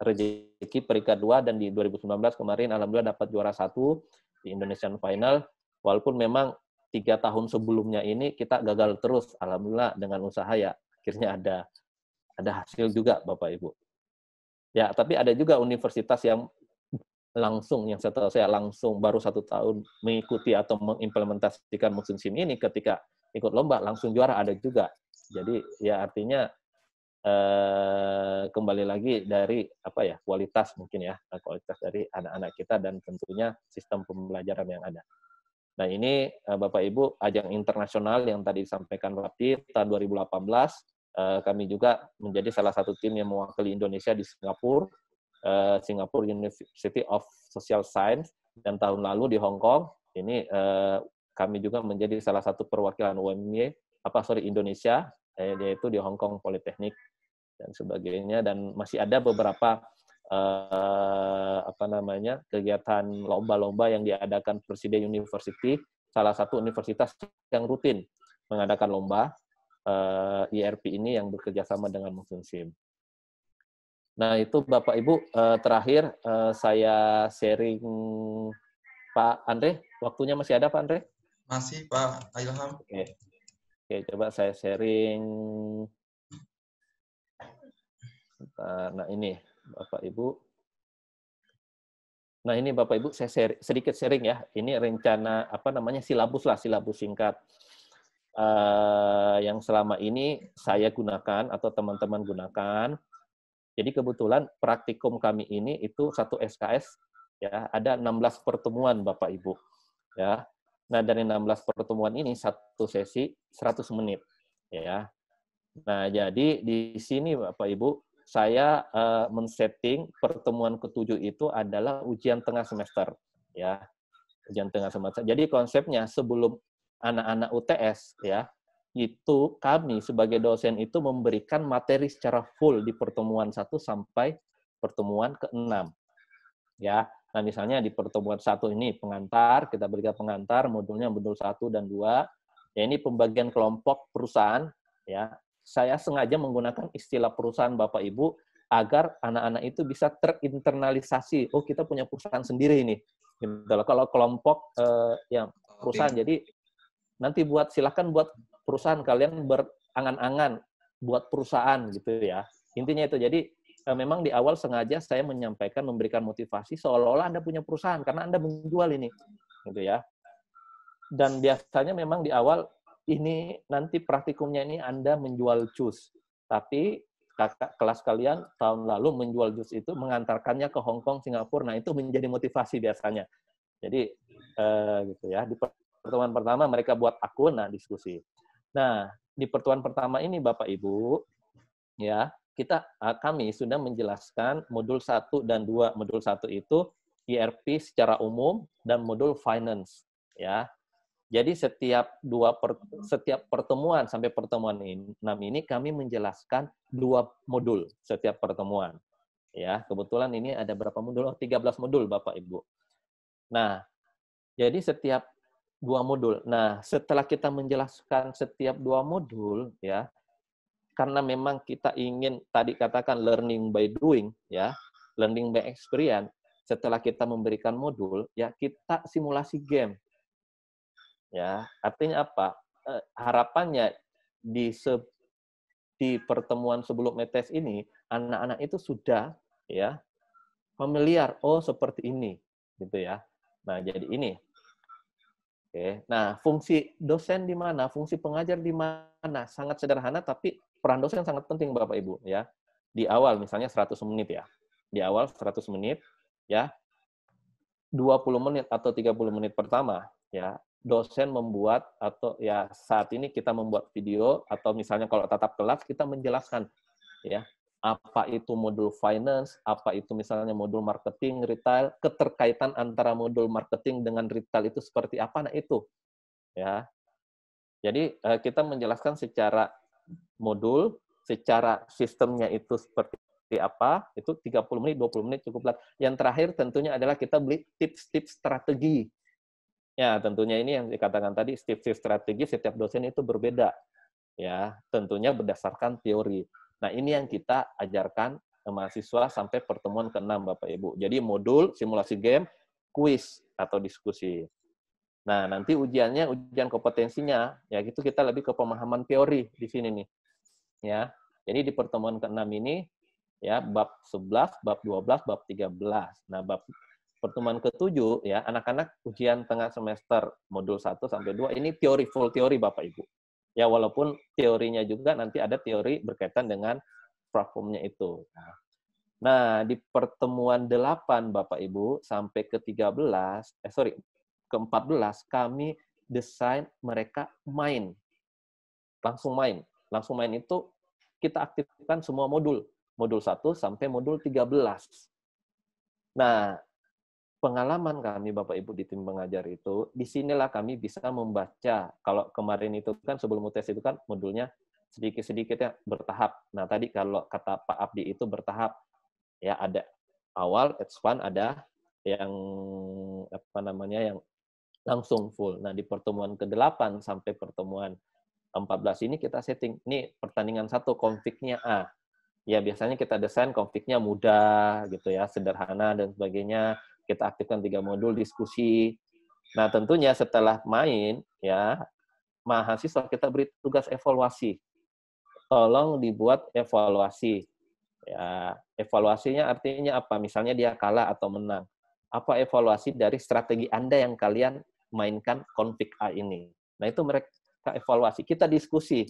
rezeki peringkat dua dan di 2019 kemarin alhamdulillah dapat juara satu di Indonesian Final walaupun memang tiga tahun sebelumnya ini kita gagal terus alhamdulillah dengan usaha ya akhirnya ada ada hasil juga Bapak Ibu ya tapi ada juga universitas yang langsung yang saya tahu saya langsung baru satu tahun mengikuti atau mengimplementasikan musim SIM ini ketika ikut lomba langsung juara ada juga. Jadi ya artinya Eh, kembali lagi dari apa ya kualitas mungkin ya eh, kualitas dari anak-anak kita dan tentunya sistem pembelajaran yang ada. Nah ini eh, Bapak Ibu ajang internasional yang tadi disampaikan Rapti tahun 2018 kami juga menjadi salah satu tim yang mewakili Indonesia di Singapura Singapura Singapore University of Social Science dan tahun lalu di Hong Kong ini kami juga menjadi salah satu perwakilan UMY apa sorry Indonesia yaitu di Hong Kong Politeknik dan sebagainya dan masih ada beberapa uh, apa namanya kegiatan lomba-lomba yang diadakan Presiden University salah satu universitas yang rutin mengadakan lomba uh, eh, IRP ini yang bekerjasama dengan Museum Nah itu Bapak Ibu uh, terakhir uh, saya sharing Pak Andre waktunya masih ada Pak Andre? Masih Pak Ilham. Oke, Oke coba saya sharing Eh, nah ini Bapak Ibu. Nah ini Bapak Ibu saya seri, sedikit sharing ya. Ini rencana apa namanya silabus lah silabus singkat eh, yang selama ini saya gunakan atau teman-teman gunakan. Jadi kebetulan praktikum kami ini itu satu SKS ya ada 16 pertemuan Bapak Ibu ya. Nah dari 16 pertemuan ini satu sesi 100 menit ya. Nah jadi di sini Bapak Ibu saya uh, men-setting pertemuan ketujuh itu adalah ujian tengah semester ya ujian tengah semester jadi konsepnya sebelum anak-anak UTS ya itu kami sebagai dosen itu memberikan materi secara full di pertemuan satu sampai pertemuan keenam, ya nah misalnya di pertemuan satu ini pengantar kita berikan pengantar modulnya modul satu dan dua. ya ini pembagian kelompok perusahaan ya saya sengaja menggunakan istilah perusahaan Bapak Ibu agar anak-anak itu bisa terinternalisasi. Oh, kita punya perusahaan sendiri ini. Gitu Kalau kelompok eh, yang perusahaan, jadi nanti buat silahkan buat perusahaan kalian berangan-angan buat perusahaan gitu ya. Intinya itu. Jadi eh, memang di awal sengaja saya menyampaikan memberikan motivasi seolah-olah Anda punya perusahaan karena Anda menjual ini. Gitu ya. Dan biasanya memang di awal ini nanti praktikumnya ini Anda menjual jus. Tapi kakak kelas kalian tahun lalu menjual jus itu mengantarkannya ke Hong Kong, Singapura. Nah, itu menjadi motivasi biasanya. Jadi eh, gitu ya, di pertemuan pertama mereka buat akun nah diskusi. Nah, di pertemuan pertama ini Bapak Ibu ya, kita eh, kami sudah menjelaskan modul 1 dan 2. Modul satu itu ERP secara umum dan modul finance ya. Jadi setiap dua per, setiap pertemuan sampai pertemuan ini, ini kami menjelaskan dua modul setiap pertemuan. Ya, kebetulan ini ada berapa modul? Oh, 13 modul Bapak Ibu. Nah, jadi setiap dua modul. Nah, setelah kita menjelaskan setiap dua modul ya, karena memang kita ingin tadi katakan learning by doing ya, learning by experience, setelah kita memberikan modul ya kita simulasi game ya artinya apa eh, harapannya di se di pertemuan sebelum metes ini anak-anak itu sudah ya familiar oh seperti ini gitu ya nah jadi ini oke nah fungsi dosen di mana fungsi pengajar di mana sangat sederhana tapi peran dosen sangat penting bapak ibu ya di awal misalnya 100 menit ya di awal 100 menit ya 20 menit atau 30 menit pertama ya dosen membuat atau ya saat ini kita membuat video atau misalnya kalau tatap kelas kita menjelaskan ya apa itu modul finance, apa itu misalnya modul marketing, retail, keterkaitan antara modul marketing dengan retail itu seperti apa nah itu. Ya. Jadi eh, kita menjelaskan secara modul, secara sistemnya itu seperti apa, itu 30 menit, 20 menit cukup lah. Yang terakhir tentunya adalah kita beli tips-tips strategi Ya, tentunya ini yang dikatakan tadi shift-shift strategi setiap dosen itu berbeda. Ya, tentunya berdasarkan teori. Nah, ini yang kita ajarkan mahasiswa sampai pertemuan ke-6 Bapak Ibu. Jadi modul, simulasi game, kuis atau diskusi. Nah, nanti ujiannya ujian kompetensinya, ya gitu kita lebih ke pemahaman teori di sini nih. Ya. Jadi di pertemuan ke-6 ini ya bab 11, bab 12, bab 13. Nah, bab pertemuan ketujuh ya anak-anak ujian tengah semester modul 1 sampai 2 ini teori full teori Bapak Ibu. Ya walaupun teorinya juga nanti ada teori berkaitan dengan platformnya itu. Nah, di pertemuan 8 Bapak Ibu sampai ke 13 eh sorry ke 14 kami desain mereka main. Langsung main. Langsung main itu kita aktifkan semua modul. Modul 1 sampai modul 13. Nah, pengalaman kami Bapak Ibu di tim pengajar itu, disinilah kami bisa membaca. Kalau kemarin itu kan sebelum UTS itu kan modulnya sedikit sedikitnya bertahap. Nah tadi kalau kata Pak Abdi itu bertahap, ya ada awal advance ada yang apa namanya yang langsung full. Nah di pertemuan ke-8 sampai pertemuan 14 ini kita setting. Ini pertandingan satu konfliknya A. Ya biasanya kita desain konfliknya mudah gitu ya, sederhana dan sebagainya kita aktifkan tiga modul diskusi. Nah, tentunya setelah main ya mahasiswa kita beri tugas evaluasi. Tolong dibuat evaluasi. Ya, evaluasinya artinya apa? Misalnya dia kalah atau menang. Apa evaluasi dari strategi Anda yang kalian mainkan konflik A ini? Nah, itu mereka evaluasi. Kita diskusi.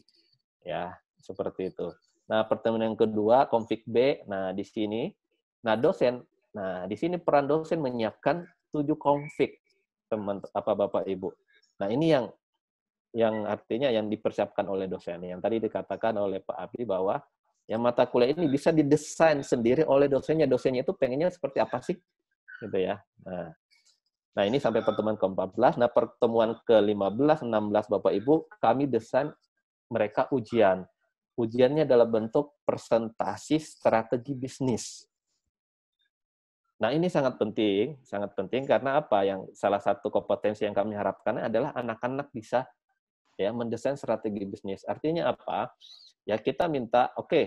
Ya, seperti itu. Nah, pertemuan yang kedua konflik B. Nah, di sini nah dosen Nah, di sini peran dosen menyiapkan tujuh konflik teman apa Bapak Ibu. Nah, ini yang yang artinya yang dipersiapkan oleh dosen. Yang tadi dikatakan oleh Pak Abdi bahwa yang mata kuliah ini bisa didesain sendiri oleh dosennya. Dosennya itu pengennya seperti apa sih? Gitu ya. Nah, nah ini sampai pertemuan ke-14. Nah, pertemuan ke-15, 16 Bapak Ibu, kami desain mereka ujian. Ujiannya dalam bentuk presentasi strategi bisnis. Nah, ini sangat penting, sangat penting karena apa? Yang salah satu kompetensi yang kami harapkan adalah anak-anak bisa ya mendesain strategi bisnis. Artinya apa? Ya kita minta, oke, okay,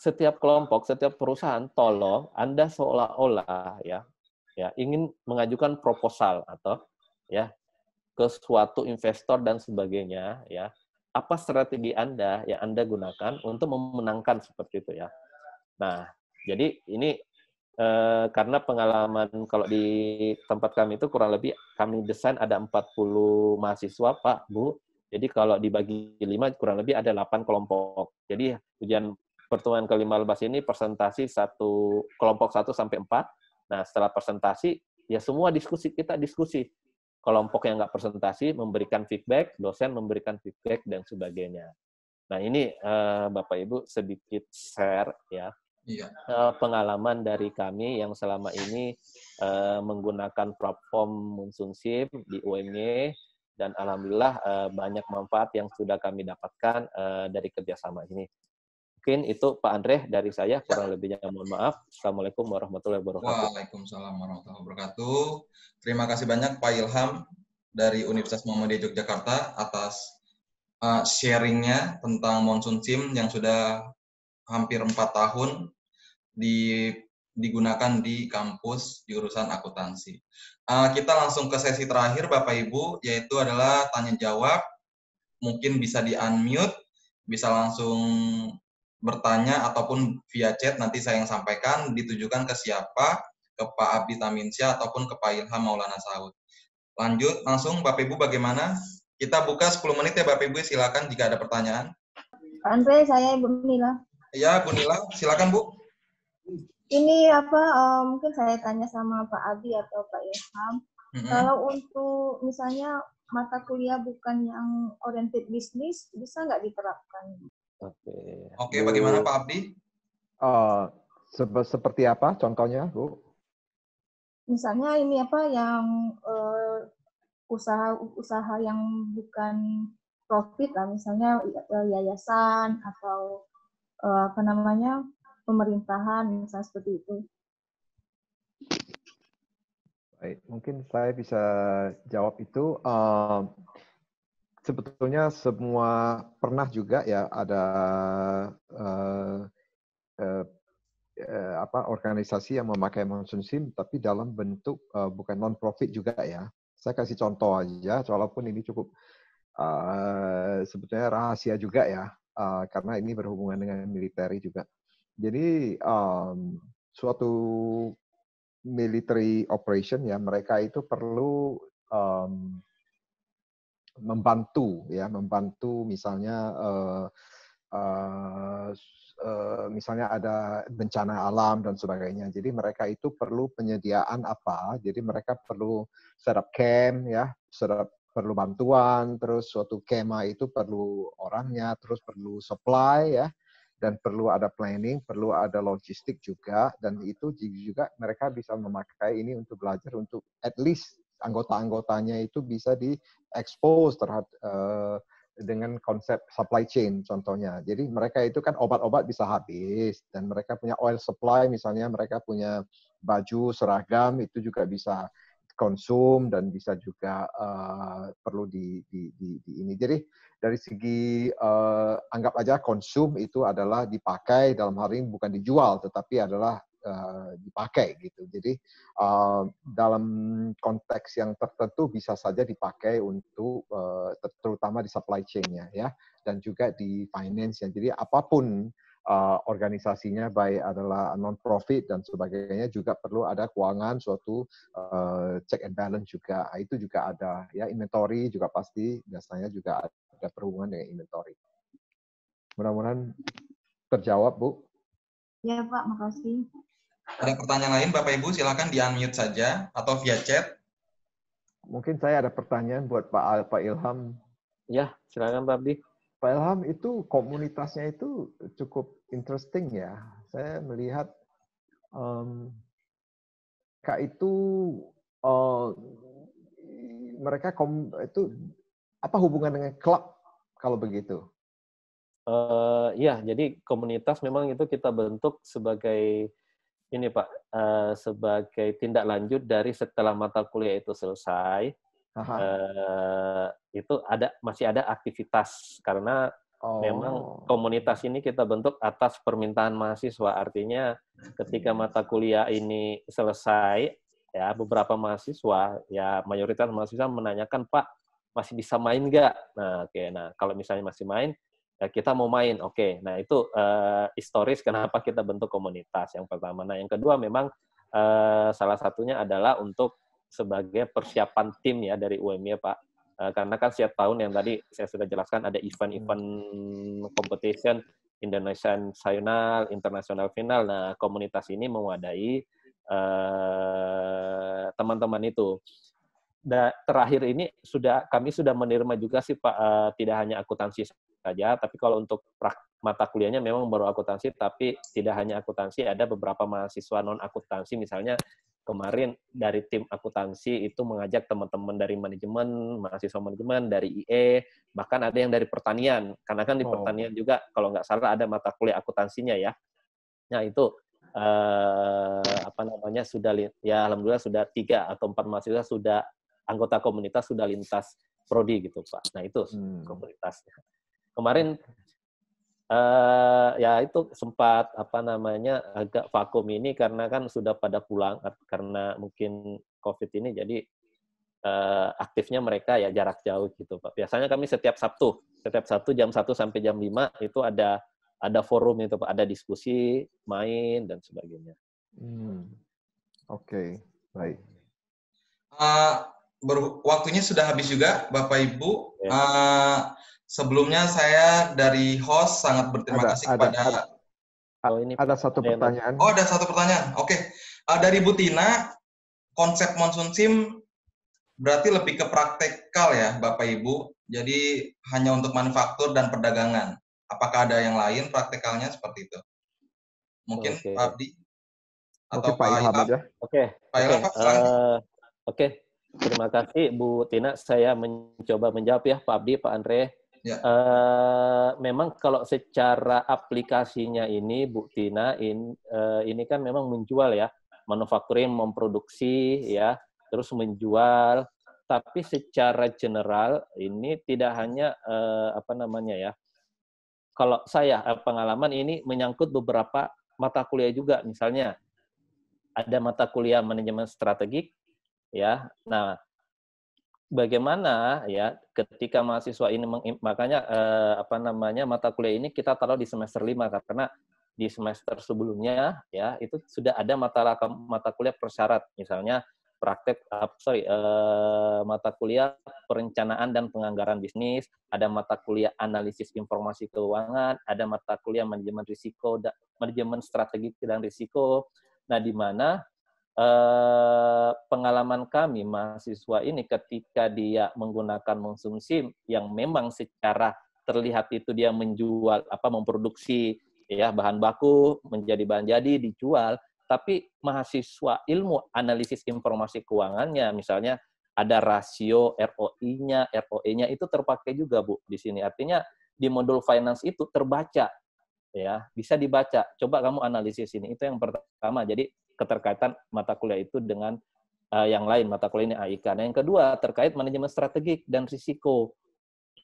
setiap kelompok, setiap perusahaan tolong Anda seolah-olah ya ya ingin mengajukan proposal atau ya ke suatu investor dan sebagainya ya. Apa strategi Anda yang Anda gunakan untuk memenangkan seperti itu ya. Nah, jadi ini eh, karena pengalaman kalau di tempat kami itu kurang lebih kami desain ada 40 mahasiswa Pak Bu. Jadi kalau dibagi lima kurang lebih ada 8 kelompok. Jadi ujian pertemuan kelima lepas ini presentasi satu kelompok 1 sampai 4. Nah, setelah presentasi ya semua diskusi kita diskusi. Kelompok yang nggak presentasi memberikan feedback, dosen memberikan feedback dan sebagainya. Nah, ini uh, Bapak Ibu sedikit share ya iya. Eh, pengalaman dari kami yang selama ini uh, menggunakan platform Munsumsim di UMY dan alhamdulillah uh, banyak manfaat yang sudah kami dapatkan uh, dari kerjasama ini. Mungkin itu Pak Andre dari saya kurang lebihnya mohon maaf. Assalamualaikum warahmatullahi wabarakatuh. Waalaikumsalam warahmatullahi wabarakatuh. Terima kasih banyak Pak Ilham dari Universitas Muhammadiyah Yogyakarta atas uh, sharingnya tentang monsoon sim yang sudah hampir empat tahun di digunakan di kampus jurusan akuntansi. Ah, kita langsung ke sesi terakhir Bapak Ibu yaitu adalah tanya jawab. Mungkin bisa di unmute, bisa langsung bertanya ataupun via chat nanti saya yang sampaikan ditujukan ke siapa, ke Pak Abdi Taminsyah ataupun ke Pak Ilham Maulana Saud. Lanjut langsung Bapak Ibu bagaimana? Kita buka 10 menit ya Bapak Ibu silakan jika ada pertanyaan. Andre saya Bu Nila. Iya Bu Nila, silakan Bu ini apa uh, mungkin saya tanya sama Pak Abi atau Pak Ilham. Mm-hmm. Kalau untuk misalnya mata kuliah bukan yang oriented bisnis, bisa nggak diterapkan? Oke. Okay. Oke, okay, bagaimana Pak Abdi? Uh, eh, seperti apa contohnya, Bu? Misalnya ini apa yang uh, eh, usaha-usaha yang bukan profit lah, misalnya yayasan atau uh, apa namanya pemerintahan, misalnya seperti itu. Baik, mungkin saya bisa jawab itu. Um, sebetulnya semua pernah juga ya ada uh, uh, apa organisasi yang memakai monsoon sim tapi dalam bentuk uh, bukan non profit juga ya. Saya kasih contoh aja, walaupun ini cukup uh, sebetulnya rahasia juga ya, uh, karena ini berhubungan dengan militer juga. Jadi um, suatu military operation ya mereka itu perlu um, membantu ya membantu misalnya uh, uh, uh, misalnya ada bencana alam dan sebagainya jadi mereka itu perlu penyediaan apa jadi mereka perlu setup camp ya setup perlu bantuan terus suatu kema itu perlu orangnya terus perlu supply ya dan perlu ada planning, perlu ada logistik juga, dan itu juga mereka bisa memakai ini untuk belajar untuk at least anggota-anggotanya itu bisa di expose terhadap uh, eh, dengan konsep supply chain contohnya. Jadi mereka itu kan obat-obat bisa habis dan mereka punya oil supply misalnya mereka punya baju seragam itu juga bisa konsum dan bisa juga uh, perlu di, di, di, di ini. Jadi dari segi uh, anggap aja konsum itu adalah dipakai dalam hal ini bukan dijual tetapi adalah uh, dipakai gitu. Jadi uh, dalam konteks yang tertentu bisa saja dipakai untuk uh, terutama di supply chain-nya ya dan juga di finance-nya. Jadi apapun Eh, organisasinya baik adalah non-profit dan sebagainya juga perlu ada keuangan suatu uh, check and balance juga ah, itu juga ada ya inventory juga pasti biasanya juga ada perhubungan dengan inventory mudah-mudahan terjawab bu ya pak makasih ada pertanyaan lain bapak ibu silahkan di unmute saja atau via chat mungkin saya ada pertanyaan buat pak pak Ilham ya silakan pak Abdi Pak Ilham itu komunitasnya itu cukup interesting ya. Saya melihat um, Kak itu uh, mereka kom itu apa hubungan dengan klub kalau begitu? Uh, ya, jadi komunitas memang itu kita bentuk sebagai ini Pak, uh, sebagai tindak lanjut dari setelah mata kuliah itu selesai, Uh, itu ada masih ada aktivitas karena oh. memang komunitas ini kita bentuk atas permintaan mahasiswa. Artinya ketika mata kuliah ini selesai ya beberapa mahasiswa ya mayoritas mahasiswa menanyakan Pak masih bisa main nggak? Nah, oke. Okay. Nah, kalau misalnya masih main, ya kita mau main. Oke. Okay. Nah, itu uh, historis kenapa kita bentuk komunitas yang pertama. Nah, yang kedua memang uh, salah satunya adalah untuk sebagai persiapan tim ya dari UMI ya Pak. Eh, karena kan setiap tahun yang tadi saya sudah jelaskan ada event-event competition Indonesian final internasional final. Nah, komunitas ini mewadai eh, teman-teman uh, itu. Da, terakhir ini sudah kami sudah menerima juga sih Pak uh, tidak hanya akuntansi saja, tapi kalau untuk prak, mata kuliahnya memang baru akuntansi, tapi tidak hanya akuntansi, ada beberapa mahasiswa non akuntansi misalnya kemarin dari tim akuntansi itu mengajak teman-teman dari manajemen, mahasiswa manajemen, dari IE, bahkan ada yang dari pertanian. Karena kan di oh. pertanian juga kalau nggak salah ada mata kuliah akuntansinya ya. Nah itu eh, apa namanya sudah ya alhamdulillah sudah tiga atau empat mahasiswa sudah anggota komunitas sudah lintas prodi gitu pak. Nah itu hmm. komunitasnya. Kemarin uh, ya itu sempat apa namanya agak vakum ini karena kan sudah pada pulang karena mungkin covid ini jadi uh, aktifnya mereka ya jarak jauh gitu pak biasanya kami setiap sabtu setiap sabtu jam satu sampai jam lima itu ada ada forum itu pak ada diskusi main dan sebagainya hmm. oke okay. baik uh, waktunya sudah habis juga bapak ibu yeah. Ya. uh, Sebelumnya saya dari host sangat berterima ada, kasih ada, kepada ada. Hal ini ada satu pertanyaan. Oh, ada satu pertanyaan. Oke. Okay. Uh, eh, dari Butina, konsep monsoon sim berarti lebih ke praktikal ya, Bapak Ibu. Jadi hanya untuk manufaktur dan perdagangan. Apakah ada yang lain praktikalnya seperti itu? Mungkin okay. Pak Abdi atau okay, Pak Ilham aja. Oke. Pak Ilham, eh, Oke. Okay. okay. Terima kasih Bu Tina. Saya mencoba menjawab ya Pak Abdi, Pak Andre. Ya. Uh, memang kalau secara aplikasinya ini Bu Tina in, uh, ini kan memang menjual ya, yang memproduksi ya, terus menjual. Tapi secara general ini tidak hanya uh, apa namanya ya. Kalau saya pengalaman ini menyangkut beberapa mata kuliah juga misalnya ada mata kuliah manajemen strategik ya. Nah, bagaimana ya ketika mahasiswa ini makanya eh, apa namanya mata kuliah ini kita taruh di semester lima karena di semester sebelumnya ya itu sudah ada mata mata kuliah persyarat misalnya praktek uh, sorry uh, mata kuliah perencanaan dan penganggaran bisnis, ada mata kuliah analisis informasi keuangan, ada mata kuliah manajemen risiko, manajemen strategi dan risiko. Nah, di mana eh, pengalaman kami mahasiswa ini ketika dia menggunakan mengonsumsi yang memang secara terlihat itu dia menjual apa memproduksi ya bahan baku menjadi bahan jadi dijual tapi mahasiswa ilmu analisis informasi keuangannya misalnya ada rasio ROI-nya, ROE-nya itu terpakai juga Bu di sini. Artinya di modul finance itu terbaca ya, bisa dibaca. Coba kamu analisis ini. Itu yang pertama. Jadi keterkaitan mata kuliah itu dengan uh, yang lain mata kuliah ini AIK. Nah, yang kedua terkait manajemen strategik dan risiko.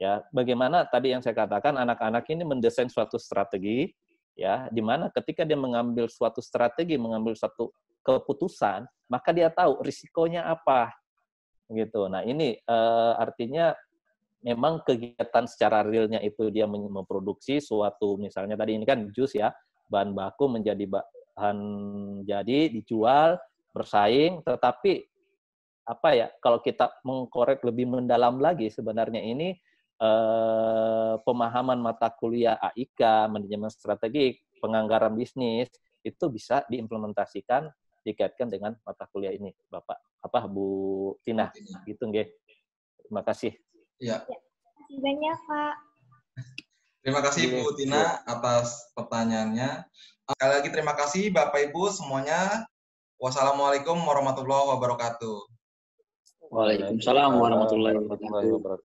Ya, bagaimana tadi yang saya katakan anak-anak ini mendesain suatu strategi ya, di mana ketika dia mengambil suatu strategi, mengambil suatu keputusan, maka dia tahu risikonya apa. Gitu. Nah, ini uh, artinya memang kegiatan secara realnya itu dia memproduksi suatu misalnya tadi ini kan jus ya, bahan baku menjadi bahan jadi dijual bersaing tetapi apa ya kalau kita mengkorek lebih mendalam lagi sebenarnya ini eh, pemahaman mata kuliah AIK manajemen strategik penganggaran bisnis itu bisa diimplementasikan dikaitkan dengan mata kuliah ini Bapak apa Bu Tina gitu nggih terima kasih ya terima kasih banyak Pak terima kasih Bu Tina iya. atas pertanyaannya Sekali lagi terima kasih Bapak Ibu semuanya. Wassalamualaikum warahmatullahi wabarakatuh. Waalaikumsalam warahmatullahi wabarakatuh.